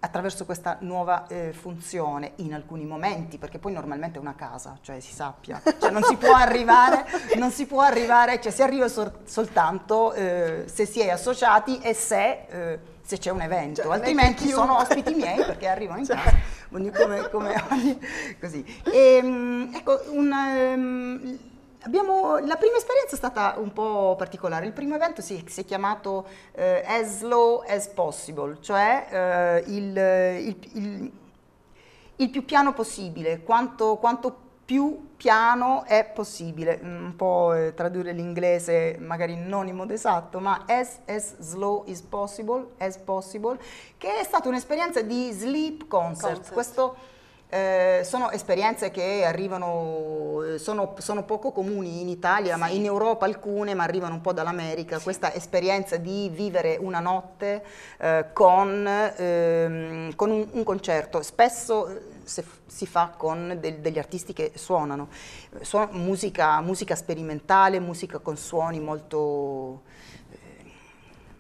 attraverso questa nuova eh, funzione in alcuni momenti, perché poi normalmente è una casa, cioè si sappia, cioè, non si può arrivare, non si può arrivare, cioè si arriva sol- soltanto eh, se si è associati e se... Eh, se c'è un evento, cioè, altrimenti sono ospiti miei perché arrivano in cioè. casa. Come, come ogni, così. E, ehm, ecco, un, um, Abbiamo, la prima esperienza è stata un po' particolare, il primo evento si, si è chiamato eh, As Slow As Possible, cioè eh, il, il, il, il, più piano possibile, quanto, quanto, più piano è possibile, mm, un po' eh, tradurre l'inglese magari non in modo esatto, ma as, as slow as possible, as possible, che è stata un'esperienza di sleep concert. concert. Questo, eh, sono esperienze che arrivano, eh, sono, sono poco comuni in Italia, sì. ma in Europa alcune, ma arrivano un po' dall'America. Sì. Questa esperienza di vivere una notte eh, con, ehm, con un, un, concerto, spesso eh, se, si fa con del, degli artisti che suonano, Suon musica, musica sperimentale, musica con suoni molto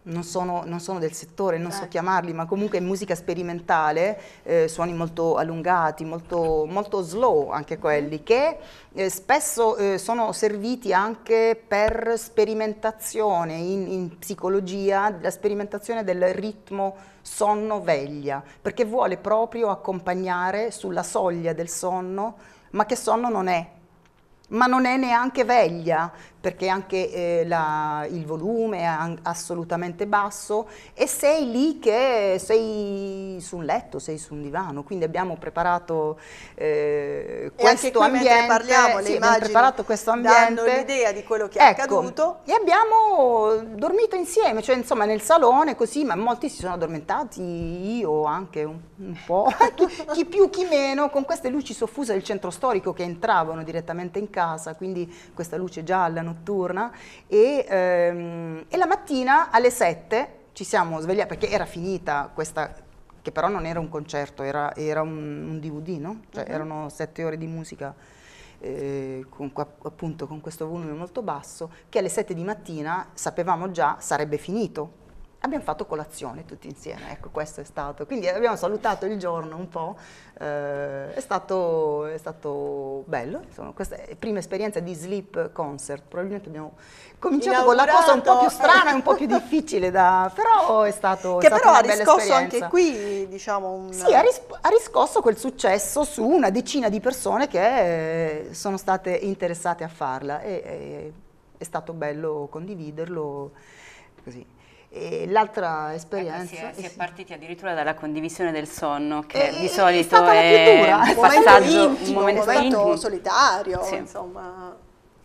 non sono, non sono, del settore, non eh. so chiamarli, ma comunque è musica sperimentale, eh, suoni molto allungati, molto, molto, slow anche mm-hmm. quelli, che eh, spesso eh, sono serviti anche per sperimentazione in, in, psicologia, la sperimentazione del ritmo sonno-veglia, perché vuole proprio accompagnare sulla soglia del sonno, ma che sonno non è. Ma non è neanche veglia, perché anche eh, la, il volume è assolutamente basso e sei lì che sei su un letto, sei su un divano, quindi abbiamo preparato eh, questo ambiente, parliamo, sì, abbiamo preparato questo ambiente, l'idea di quello che è ecco, accaduto e abbiamo dormito insieme, cioè insomma nel salone così, ma molti si sono addormentati, io anche un, un po', chi più chi meno, con queste luci soffuse del centro storico che entravano direttamente in casa, quindi questa luce gialla notturna e, ehm, e la mattina alle 7 ci siamo svegliati perché era finita questa che però non era un concerto, era, era un, un, DVD, no? Cioè uh-huh. erano sette ore di musica eh, con, appunto con questo volume molto basso, che alle 7 di mattina sapevamo già sarebbe finito abbiamo fatto colazione tutti insieme, ecco questo è stato, quindi abbiamo salutato il giorno un po', eh, è, stato, è, stato, bello, insomma, questa è la prima esperienza di sleep concert, probabilmente abbiamo cominciato con la cosa un po' più strana, e un po' più difficile, da, però è stato Che è però ha riscosso anche qui, diciamo... Un... Sì, ha, ris ha, riscosso quel successo su una decina di persone che eh, sono state interessate a farla e, e eh, è stato bello condividerlo così l'altra esperienza... Eh, si, è, si è, partiti addirittura dalla condivisione del sonno, che e, di solito è, stata è un passaggio intimo, un momento, intimo. solitario, sì. insomma...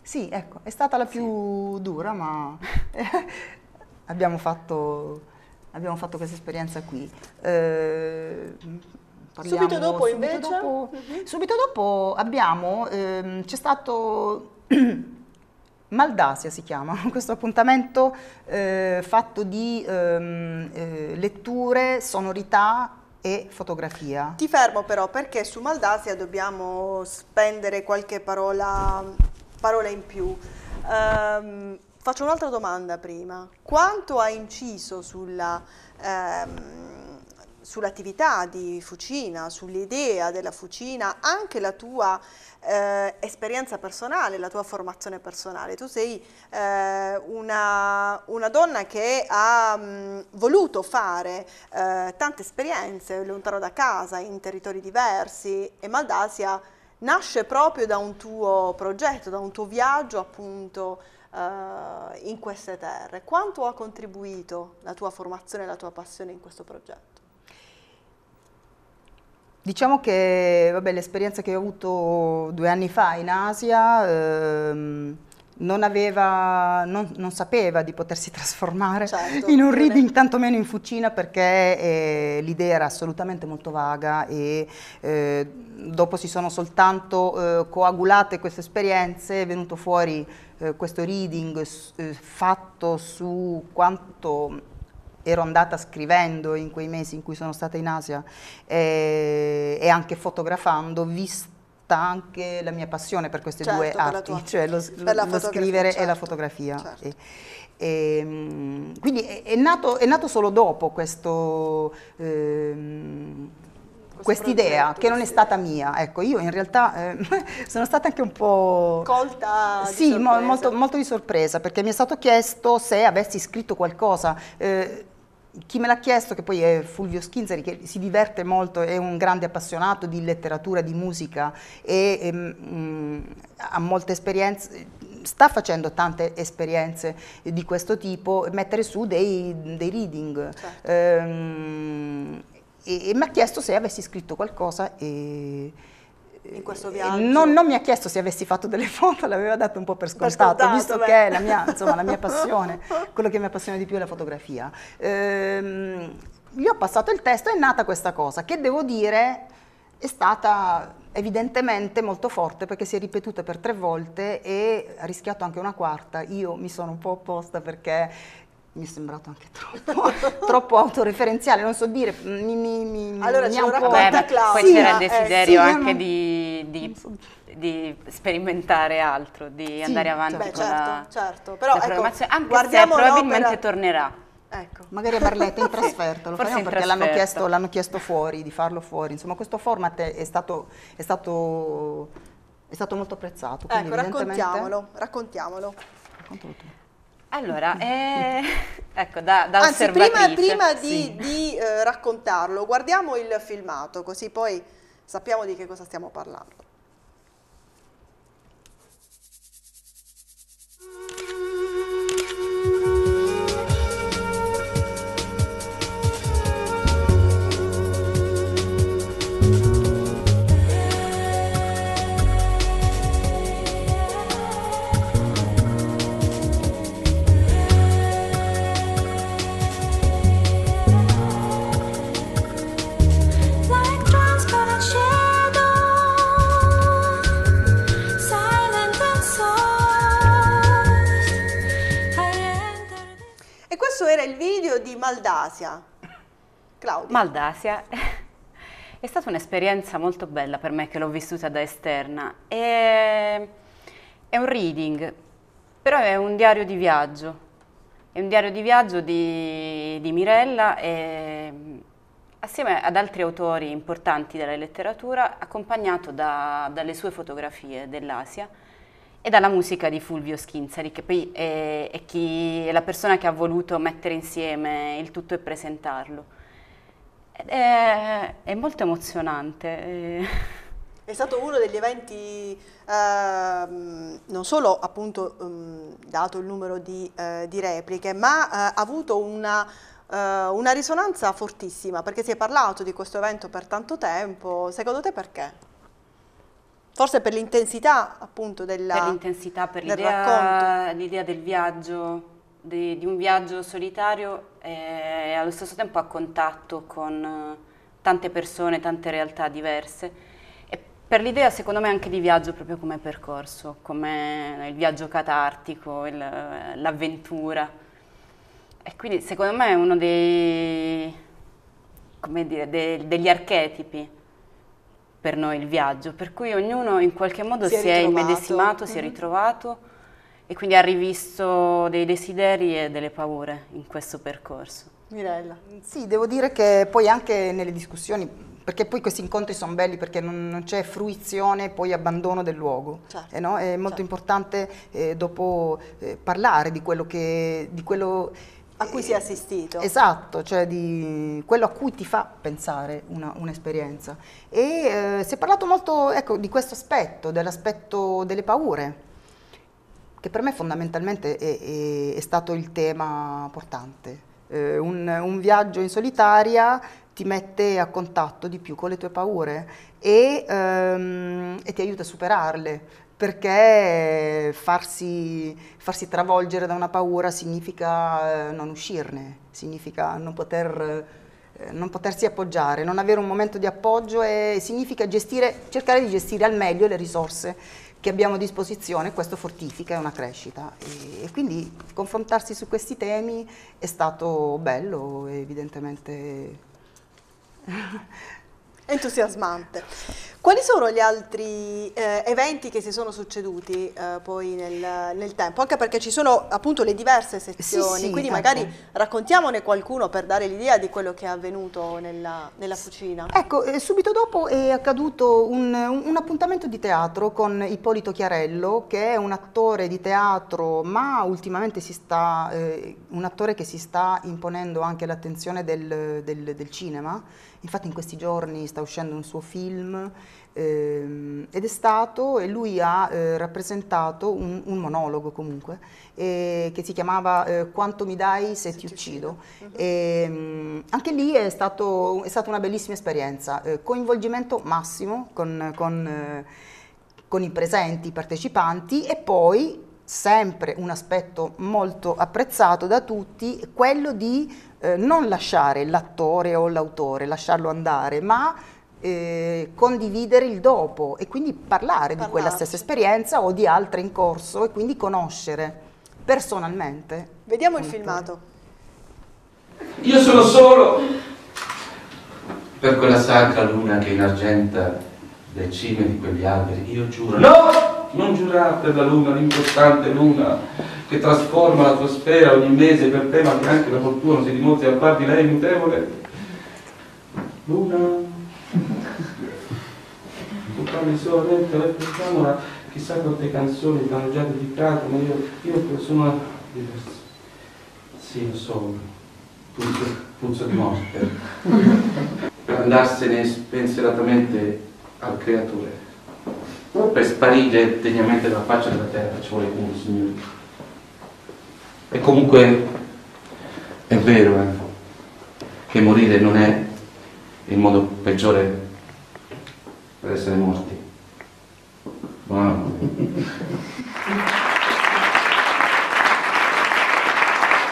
Sì, ecco, è stata la più sì. dura, ma abbiamo, fatto, abbiamo, fatto, questa esperienza qui. Eh, parliamo, subito dopo subito invece? Dopo, uh mhm. -huh. Subito dopo abbiamo, ehm, c'è stato... Maldasia si chiama, questo appuntamento eh, fatto di ehm, eh, letture, sonorità e fotografia. Ti fermo però perché su Maldasia dobbiamo spendere qualche parola, parola in più. Um, faccio un'altra domanda prima. Quanto ha inciso sulla... Ehm, sull'attività di Fucina, sull'idea della Fucina, anche la tua eh, esperienza personale, la tua formazione personale. Tu sei eh, una, una, donna che ha mh, mm, voluto fare eh, tante esperienze lontano da casa, in territori diversi e Maldasia nasce proprio da un tuo progetto, da un tuo viaggio appunto eh, in queste terre. Quanto ha contribuito la tua formazione e la tua passione in questo progetto? Diciamo che vabbè, l'esperienza che ho avuto due anni fa in Asia ehm, non, aveva, non, non, sapeva di potersi trasformare certo, in un reading, tantomeno in fucina, perché eh, l'idea era assolutamente molto vaga e eh, dopo si sono soltanto eh, coagulate queste esperienze, è venuto fuori eh, questo reading eh, fatto su quanto ero andata scrivendo in quei mesi in cui sono stata in Asia eh, e anche fotografando, vista anche la mia passione per queste certo, due arti, tua... cioè lo, lo, scrivere certo, e la certo, fotografia. Certo. E, e, ehm, quindi è, è, nato, è, nato, solo dopo questo... Ehm, quest'idea che non è stata mia, ecco, io in realtà eh, sono stata anche un po'... Colta? Sì, mo molto, molto, di sorpresa, perché mi è stato chiesto se avessi scritto qualcosa. Eh, chi me l'ha chiesto, che poi è Fulvio Schinzeri, che si diverte molto, è un grande appassionato di letteratura, di musica e, e ehm, mh, mm, ha molte esperienze, sta facendo tante esperienze di questo tipo, mettere su dei, dei reading. Certo. Ehm, e, e mi ha chiesto se avessi scritto qualcosa e, in eh, questo eh, viaggio? Non, non, mi ha chiesto se avessi fatto delle foto, l'aveva dato un po' per scontato, per scontato visto beh. che è la mia, insomma, la mia passione, quello che mi appassiona di più è la fotografia. Ehm, gli ho passato il testo e è nata questa cosa, che devo dire è stata evidentemente molto forte perché si è ripetuta per tre volte e ha rischiato anche una quarta. Io mi sono un po' opposta perché mi è sembrato anche troppo, troppo autoreferenziale, non so dire. Mi, mi, mi, allora mi ce lo racconta Claudia. Poi sì, c'era il eh, desiderio eh, sì, anche no. di, di, so. di, sperimentare altro, di sì, andare avanti beh, certo, con certo, la, certo. Però, la ecco, programmazione, anche se probabilmente l'opera. tornerà. Ecco. Magari a Barletta in trasferta, lo faremo perché l'hanno chiesto, l'hanno chiesto, fuori, di farlo fuori. Insomma, questo format è stato, è stato, è stato molto apprezzato. Ecco, raccontiamolo, raccontiamolo. Raccontalo tu. Allora, eh, ecco, da, da Anzi, prima, prima, di, sì. di eh, raccontarlo, guardiamo il filmato, così poi sappiamo di che cosa stiamo parlando. il video di Maldasia. Claudia. Maldasia. È stata un'esperienza molto bella per me che l'ho vissuta da esterna. È, è un reading, però è un diario di viaggio. È un diario di viaggio di, di Mirella e assieme ad altri autori importanti della letteratura, accompagnato da, dalle sue fotografie dell'Asia e dalla musica di Fulvio Schinzari, che poi è, è, chi, è la persona che ha voluto mettere insieme il tutto e presentarlo. È, è molto emozionante. Eh. È stato uno degli eventi, ehm, non solo appunto ehm, dato il numero di, eh, di repliche, ma eh, ha avuto una, eh, una risonanza fortissima, perché si è parlato di questo evento per tanto tempo. Secondo te perché? Forse per l'intensità appunto della, per l'intensità, per del l'idea, l'idea del viaggio, di, di un viaggio solitario e, e allo stesso tempo a contatto con eh, tante persone, tante realtà diverse. E per l'idea secondo me anche di viaggio proprio come percorso, come il viaggio catartico, il, eh, l'avventura. E quindi secondo me è uno dei, come dire, de, degli archetipi per noi il viaggio, per cui ognuno in qualche modo si è, è immedesimato, mm-hmm. si è mhm. ritrovato e quindi ha rivisto dei desideri e delle paure in questo percorso. Mirella. Sì, devo dire che poi anche nelle discussioni, perché poi questi incontri sono belli perché non, non c'è fruizione e poi abbandono del luogo. Certo. Eh no? È molto certo. importante eh, dopo eh, parlare di quello che... Di quello, a cui si è assistito. Esatto, cioè di quello a cui ti fa pensare un'esperienza. e eh, si è parlato molto ecco, di questo aspetto, dell'aspetto delle paure, che per me fondamentalmente è, è, è stato il tema portante. Eh, un, un, viaggio in solitaria ti mette a contatto di più con le tue paure e, ehm, e ti aiuta a superarle perché farsi, farsi travolgere da una paura significa eh, non uscirne, significa non poter eh, non potersi appoggiare, non avere un momento di appoggio e significa gestire, cercare di gestire al meglio le risorse che abbiamo a disposizione, questo fortifica, è una crescita. E, e quindi confrontarsi su questi temi è stato bello, evidentemente entusiasmante. Quali sono gli altri eh, eventi che si sono succeduti eh, poi nel, nel, tempo? Anche perché ci sono appunto le diverse sezioni, sì, sì, quindi ecco. magari raccontiamone qualcuno per dare l'idea di quello che è avvenuto nella, nella cucina. Ecco, eh, subito dopo è accaduto un, un, appuntamento di teatro con Ippolito Chiarello, che è un attore di teatro, ma ultimamente si sta, eh, un attore che si sta imponendo anche l'attenzione del, del, del cinema Infatti in questi giorni sta uscendo un suo film ehm, ed è stato, e lui ha eh, rappresentato un, un, monologo comunque, eh, che si chiamava eh, Quanto mi dai se, se ti uccido. uccido. Uh-huh. Mhm. E, ehm, anche lì è, stato, è, stata una bellissima esperienza, eh, coinvolgimento massimo con, con, eh, con i presenti, i partecipanti e poi sempre un aspetto molto apprezzato da tutti, quello di eh, non lasciare l'attore o l'autore, lasciarlo andare, ma eh, condividere il dopo e quindi parlare Parlarci. di quella stessa esperienza o di altre in corso e quindi conoscere personalmente. Vediamo il filmato. Io sono solo per quella sacra luna che in argenta le cime di quegli alberi, io giuro, no, non giurate la luna, l'importante luna, che trasforma la tua sfera ogni mese per te, ma che anche la fortuna si dimostri a par di lei mutevole. Luna, tu parli solamente eh, alla telecamera, chissà quante canzoni ti hanno già dedicato, ma io, io sono diversa. Sì, lo so, puzzo, puzzo di morte. Andarsene spensieratamente al creatore. Per sparire degnamente dalla faccia della terra ci vuole un Signore. E comunque è vero eh, che morire non è il modo peggiore per essere morti. Buonanotte.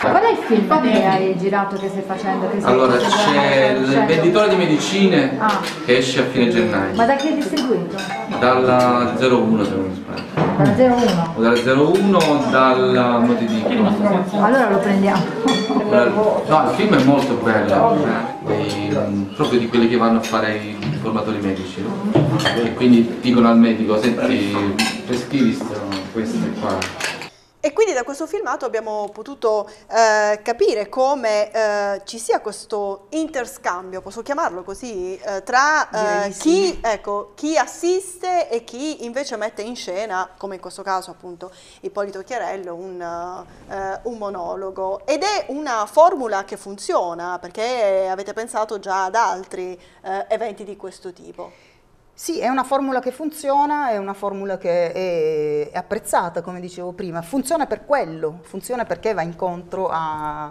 Qual è il film che hai girato che stai facendo? Che stai allora c'è il venditore di medicine ah. che esce a fine gennaio. Ma da chi è distribuito? Dalla 01 se non mi sbaglio. Dalla 01? O 01 dal come ti dico? Allora lo prendiamo. No, il film è molto bello, dei, eh, proprio di quelli che vanno a fare i formatori medici. E quindi dicono al medico, senti, prescrivi questo qua e quindi da questo filmato abbiamo potuto eh, capire come eh, ci sia questo interscambio, posso chiamarlo così, eh, tra eh, chi, sì. ecco, chi, assiste e chi invece mette in scena, come in questo caso appunto Ippolito Chiarello, un, eh, un monologo. Ed è una formula che funziona perché avete pensato già ad altri eh, eventi di questo tipo. Sì, è una formula che funziona, è una formula che è, è apprezzata, come dicevo prima, funziona per quello, funziona perché va incontro a,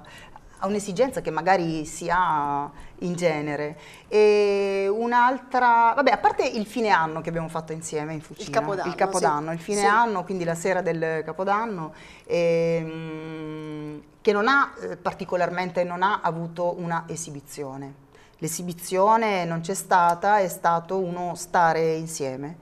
a un'esigenza che magari si ha in genere. E un'altra, vabbè, a parte il fine anno che abbiamo fatto insieme in Fucina, il Capodanno, il, Capodanno, sì. il fine sì. anno, quindi la sera del Capodanno, ehm, che non ha eh, particolarmente, non ha avuto una esibizione L'esibizione non c'è stata, è stato uno stare insieme.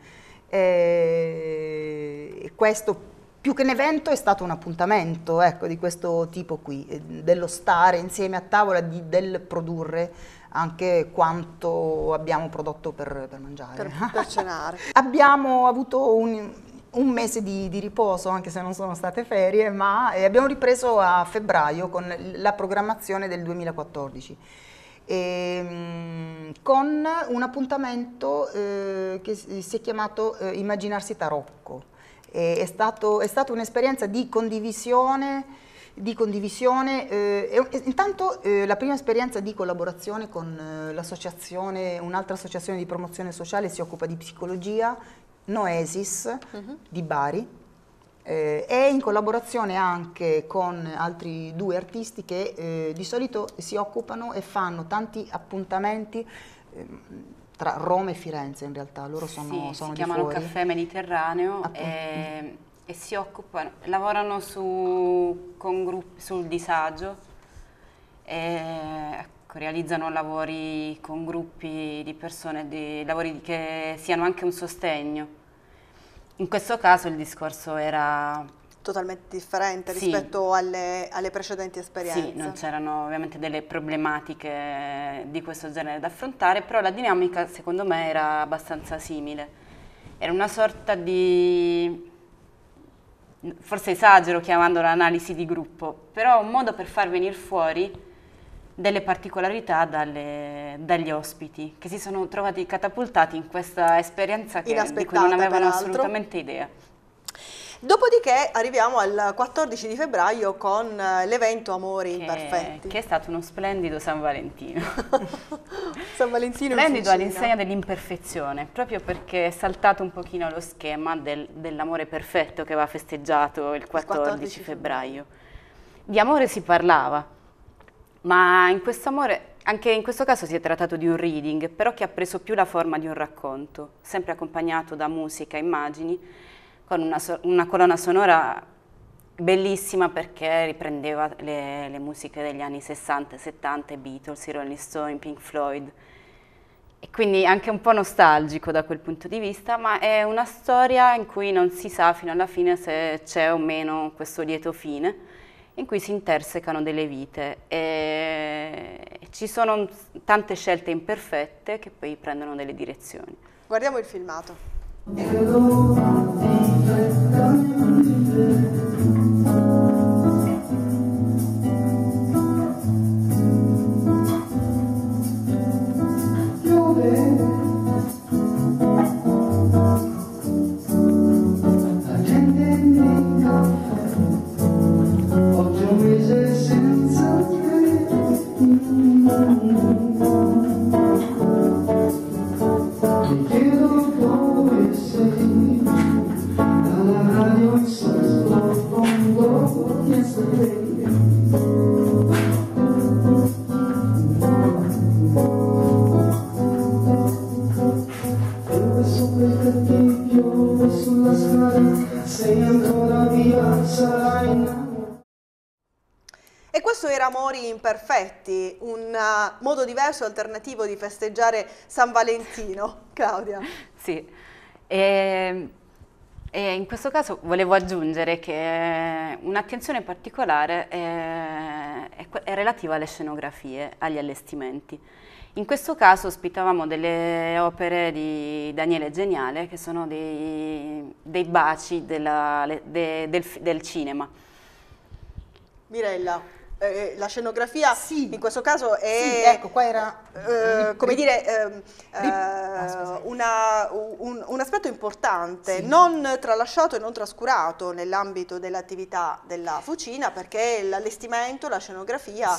Eh, e questo più che un evento è stato un appuntamento ecco, di questo tipo qui, eh, dello stare insieme a tavola, di, del produrre anche quanto abbiamo prodotto per, per mangiare. Per, per cenare. abbiamo avuto un, un mese di, di, riposo, anche se non sono state ferie, ma eh, abbiamo ripreso a febbraio con la programmazione del 2014 ehm, con un appuntamento eh, che si è chiamato eh, Immaginarsi Tarocco. È, stato, è, stata un'esperienza di condivisione, di condivisione eh, e, intanto eh, la prima esperienza di collaborazione con eh, l'associazione, un'altra associazione di promozione sociale si occupa di psicologia, Noesis uh mhm. -huh. di Bari, eh, e in collaborazione anche con altri due artisti che eh, di solito si occupano e fanno tanti appuntamenti eh, tra Roma e Firenze in realtà, loro sono, sì, sono si chiamano fuori. Caffè Mediterraneo e, eh, e, si occupano, lavorano su, gruppi, sul disagio, e, ecco, realizzano lavori con gruppi di persone, di, lavori che siano anche un sostegno in questo caso il discorso era... Totalmente differente sì. rispetto alle, alle, precedenti esperienze. Sì, non c'erano ovviamente delle problematiche di questo genere da affrontare, però la dinamica secondo me era abbastanza simile. Era una sorta di... forse esagero chiamandola analisi di gruppo, però un modo per far venire fuori delle particolarità dalle, dagli ospiti che si sono trovati catapultati in questa esperienza che, di cui non avevano assolutamente idea. Dopodiché arriviamo al 14 di febbraio con eh, l'evento Amori che, Imperfetti. Che è stato uno splendido San Valentino. San Valentino Splendido all'insegna dell'imperfezione, proprio perché è saltato un pochino lo schema del, dell'amore perfetto che va festeggiato il 14, il 14 febbraio. Di amore si parlava, ma in questo amore anche in questo caso si è trattato di un reading, però che ha preso più la forma di un racconto, sempre accompagnato da musica, immagini, con una, so una colonna sonora bellissima perché riprendeva le, le musiche degli anni 60, 70, Beatles, Rolling Stone, Pink Floyd. E quindi anche un po' nostalgico da quel punto di vista, ma è una storia in cui non si sa fino alla fine se c'è o meno questo lieto fine in cui si intersecano delle vite e ci sono tante scelte imperfette che poi prendono delle direzioni. Guardiamo il filmato. Ecco. perfetti, un uh, modo diverso e alternativo di festeggiare San Valentino. Claudia. Sì, e, e in questo caso volevo aggiungere che un'attenzione particolare è, è, è relativa alle scenografie, agli allestimenti. In questo caso ospitavamo delle opere di Daniele Geniale, che sono dei, dei baci della, de, del, del, cinema. Mirella, eh, eh, la scenografia sì. in questo caso è sì, ecco, era, eh, come dire ehm, eh, ah, una, un, un, aspetto importante sì. non tralasciato e non trascurato nell'ambito dell'attività della fucina perché l'allestimento, la scenografia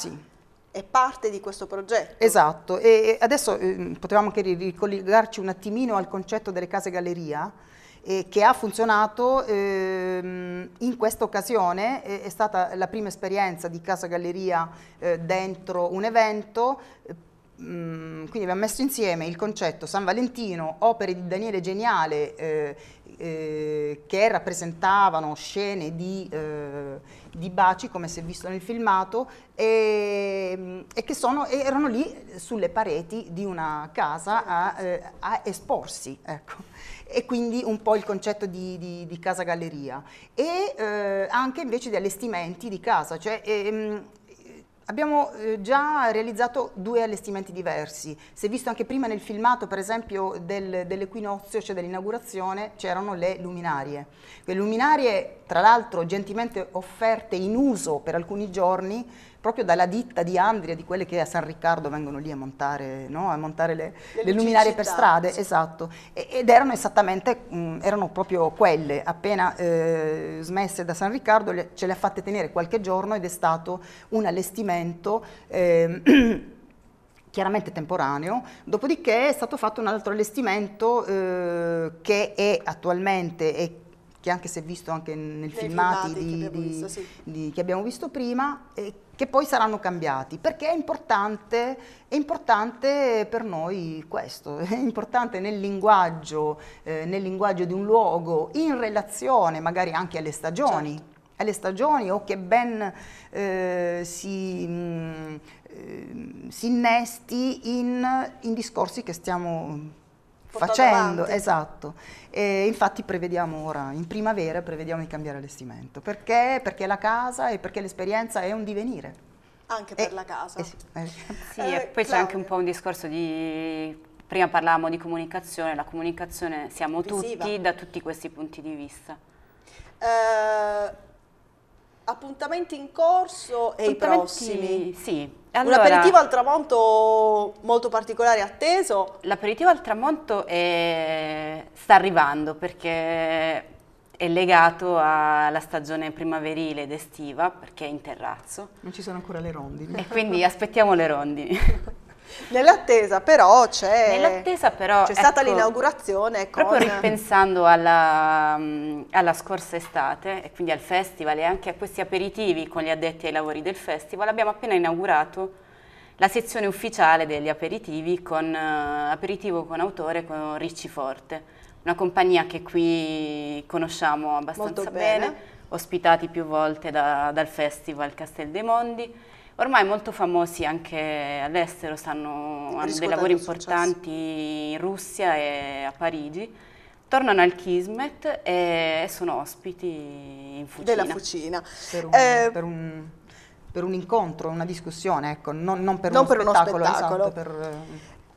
è parte di questo progetto. Esatto, e adesso ehm, potevamo anche ricollegarci un attimino al concetto delle case galleria, eh, che ha funzionato ehm, in questa occasione, eh, è stata la prima esperienza di Casa Galleria eh, dentro un evento, mm, quindi abbiamo messo insieme il concetto San Valentino, opere di Daniele Geniale eh, eh, che rappresentavano scene di, eh, di, baci come si è visto nel filmato e, e che sono, erano lì sulle pareti di una casa a, a esporsi. Ecco e quindi un po' il concetto di, di, di casa galleria e eh, anche invece di allestimenti di casa, cioè ehm, Abbiamo eh, già realizzato due allestimenti diversi. Si è visto anche prima nel filmato, per esempio, del, dell'equinozio, cioè dell'inaugurazione, c'erano le luminarie. Le luminarie, tra l'altro, gentilmente offerte in uso per alcuni giorni proprio dalla ditta di Andria, di quelle che a San Riccardo vengono lì a montare, no? a montare le, le, le luminarie per strade, sì. esatto, e, ed erano esattamente, mh, erano proprio quelle, appena eh, smesse da San Riccardo le, ce le ha fatte tenere qualche giorno ed è stato un allestimento eh, chiaramente temporaneo, dopodiché è stato fatto un altro allestimento eh, che è attualmente e che anche se visto anche nei, filmati, filmati di, che, abbiamo visto, sì. di, che, abbiamo visto, prima, eh, che poi saranno cambiati, perché è importante, è importante, per noi questo, è importante nel linguaggio, eh, nel linguaggio di un luogo, in relazione magari anche alle stagioni. Certo alle stagioni o che ben eh, si, mh, mm, eh, si, innesti in, in discorsi che stiamo facendo, davanti. esatto. E infatti prevediamo ora, in primavera prevediamo di cambiare allestimento, perché? Perché la casa e perché l'esperienza è un divenire. Anche per la casa. Eh sì, eh sì eh, e poi c'è anche un po' un discorso di... Prima parlavamo di comunicazione, la comunicazione siamo Visiva. tutti da tutti questi punti di vista. Uh, appuntamenti in corso e i prossimi. Sì. Allora, un aperitivo al tramonto molto particolare atteso. L'aperitivo al tramonto è... sta arrivando perché è legato alla stagione primaverile ed estiva perché è in terrazzo. Non ci sono ancora le rondini. E quindi aspettiamo le rondini. Nell'attesa però c'è ecco, stata l'inaugurazione. Con... Proprio ripensando alla, alla, scorsa estate e quindi al festival e anche a questi aperitivi con gli addetti ai lavori del festival, abbiamo appena inaugurato la sezione ufficiale degli aperitivi con uh, aperitivo con autore con Ricci Forte, una compagnia che qui conosciamo abbastanza bene. bene. ospitati più volte da, dal festival Castel dei Mondi ormai molto famosi anche all'estero, hanno dei lavori importanti in Russia e a Parigi. Tornano al Kismet e sono ospiti in fucina. Della fucina. Per un, eh, per un per un incontro, una discussione, ecco, non, non, per, non uno per spettacolo, uno spettacolo. Esatto, per...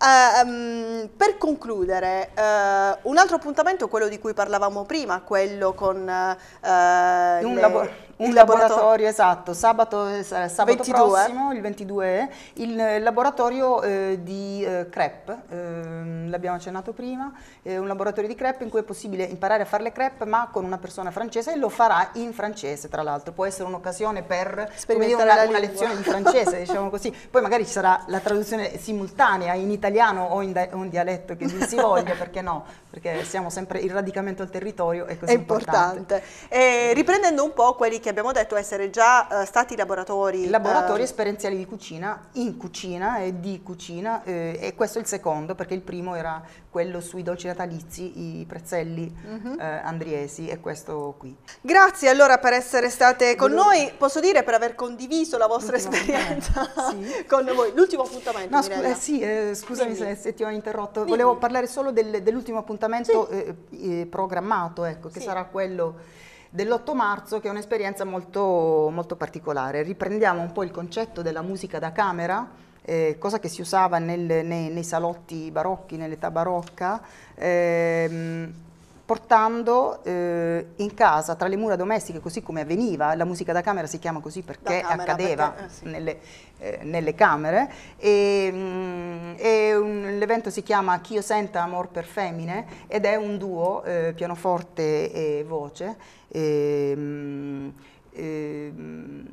Uh, um, per... concludere, uh, un altro appuntamento quello di cui parlavamo prima, quello con uh, le, un laboratorio, laboratorio esatto, sabato, eh, eh, sabato 22. prossimo, il 22, il laboratorio eh, di eh, crepe, eh, l'abbiamo accennato prima, eh, un laboratorio di crepe in cui è possibile imparare a fare le crepe ma con una persona francese e lo farà in francese tra l'altro, può essere un'occasione per sperimentare una, una lezione di francese, diciamo così, poi magari ci sarà la traduzione simultanea in italiano o in, o dialetto che si voglia, perché no? Perché siamo sempre il radicamento al territorio è così è importante. importante. riprendendo un po' quelli che abbiamo detto essere già eh, stati laboratori. Laboratori eh, esperienziali di cucina, in cucina e di cucina eh, e questo è il secondo perché il primo era quello sui dolci natalizi, i prezzelli uh-huh. Mhm. Eh, andriesi e questo qui. Grazie allora per essere state con noi, posso dire per aver condiviso la vostra L'ultimo esperienza sì. con voi. L'ultimo appuntamento. No, scu- eh, sì, eh, scusami se, se, ti ho interrotto, Dimmi. volevo parlare solo del, dell'ultimo appuntamento sì. programmato, ecco, che sì. sarà quello dell'8 marzo che è un'esperienza molto, molto particolare. Riprendiamo un po' il concetto della musica da camera, eh, cosa che si usava nel, nei, nei, salotti barocchi, nell'età barocca, ehm, portando eh, in casa tra le mura domestiche, così come avveniva, la musica da camera si chiama così perché camera, accadeva perché, eh, sì. nelle, eh, nelle, camere, mm, l'evento si chiama Chio senta amor per femmine ed è un duo eh, pianoforte e voce. Mm, mm,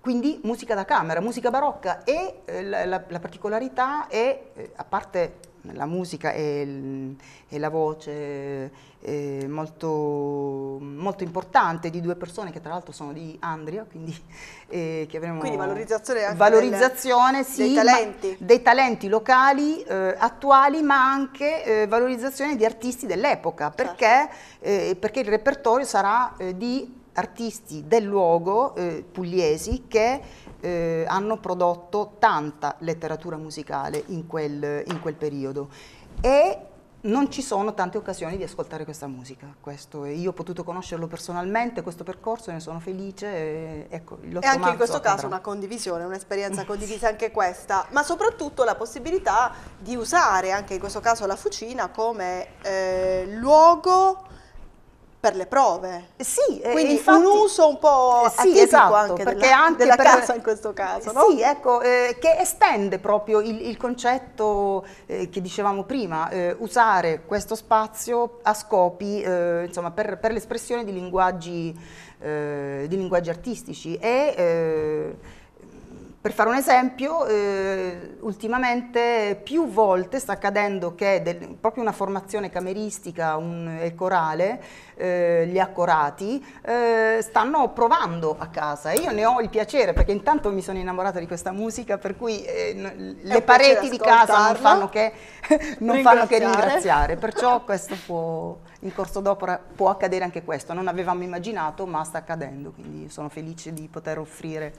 quindi musica da camera, musica barocca e eh, la, la, la particolarità è, eh, a parte la musica e, e la voce eh, molto, molto, importante di due persone che tra l'altro sono di Andria, quindi, eh, quindi valorizzazione, anche valorizzazione delle, sì, dei, talenti. dei, talenti. locali eh, attuali, ma anche eh, valorizzazione di artisti dell'epoca, certo. perché, certo. perché, il repertorio sarà eh, di artisti del luogo pugliesi che eh, hanno prodotto tanta letteratura musicale in quel, in quel periodo. E non ci sono tante occasioni di ascoltare questa musica. Questo, io ho potuto conoscerlo personalmente, questo percorso, ne sono felice. E, ecco, e anche in questo caso una condivisione, un'esperienza condivisa anche questa, ma soprattutto la possibilità di usare anche in questo caso la fucina come eh, luogo per le prove. Eh sì, quindi infatti, un uso un po' eh sì, esatto, anche perché della, anche della per, casa in questo caso, no? Sì, ecco, eh, che estende proprio il, il concetto eh, che dicevamo prima, eh, usare questo spazio a scopi, eh, insomma, per, per l'espressione di linguaggi, di linguaggi artistici e per fare un esempio, eh, ultimamente più volte sta accadendo che del, proprio una formazione cameristica un, e corale, eh, gli accorati, eh, stanno provando a casa io ne ho il piacere perché intanto mi sono innamorata di questa musica per cui eh, le pareti di casa non fanno che, non fanno che ringraziare, perciò questo può, in corso d'opera può accadere anche questo, non avevamo immaginato ma sta accadendo, quindi sono felice di poter offrire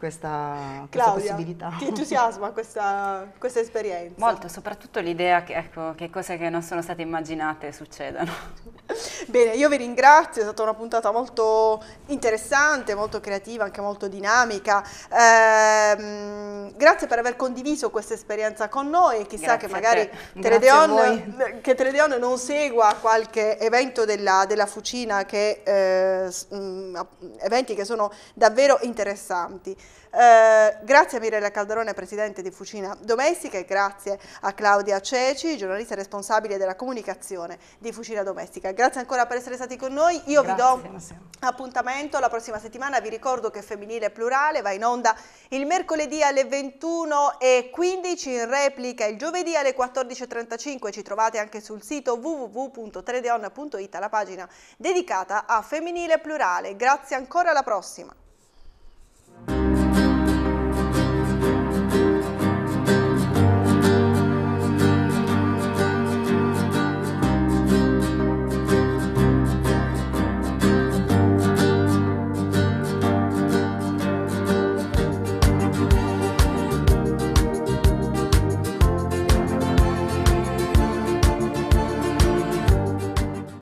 questa, Claudia, questa possibilità. Ti entusiasma questa, questa esperienza? Molto, soprattutto l'idea che, ecco, che cose che non sono state immaginate succedano. Bene, io vi ringrazio, è stata una puntata molto interessante, molto creativa, anche molto dinamica. Eh, grazie per aver condiviso questa esperienza con noi, e chissà grazie che magari te. Teledeon, non segua qualche evento della, della Fucina, che, eh, mm, eventi che sono davvero interessanti. Eh, grazie a Mirella Calderone, Presidente di Fucina Domestica e grazie a Claudia Ceci, giornalista responsabile della comunicazione di Fucina Domestica. Grazie ancora per essere stati con noi, io grazie, vi do sì. appuntamento la prossima settimana, vi ricordo che Femminile Plurale va in onda il mercoledì alle 21.15, in replica il giovedì alle 14.35, ci trovate anche sul sito www.tredeon.it, la pagina dedicata a Femminile Plurale. Grazie ancora, alla prossima!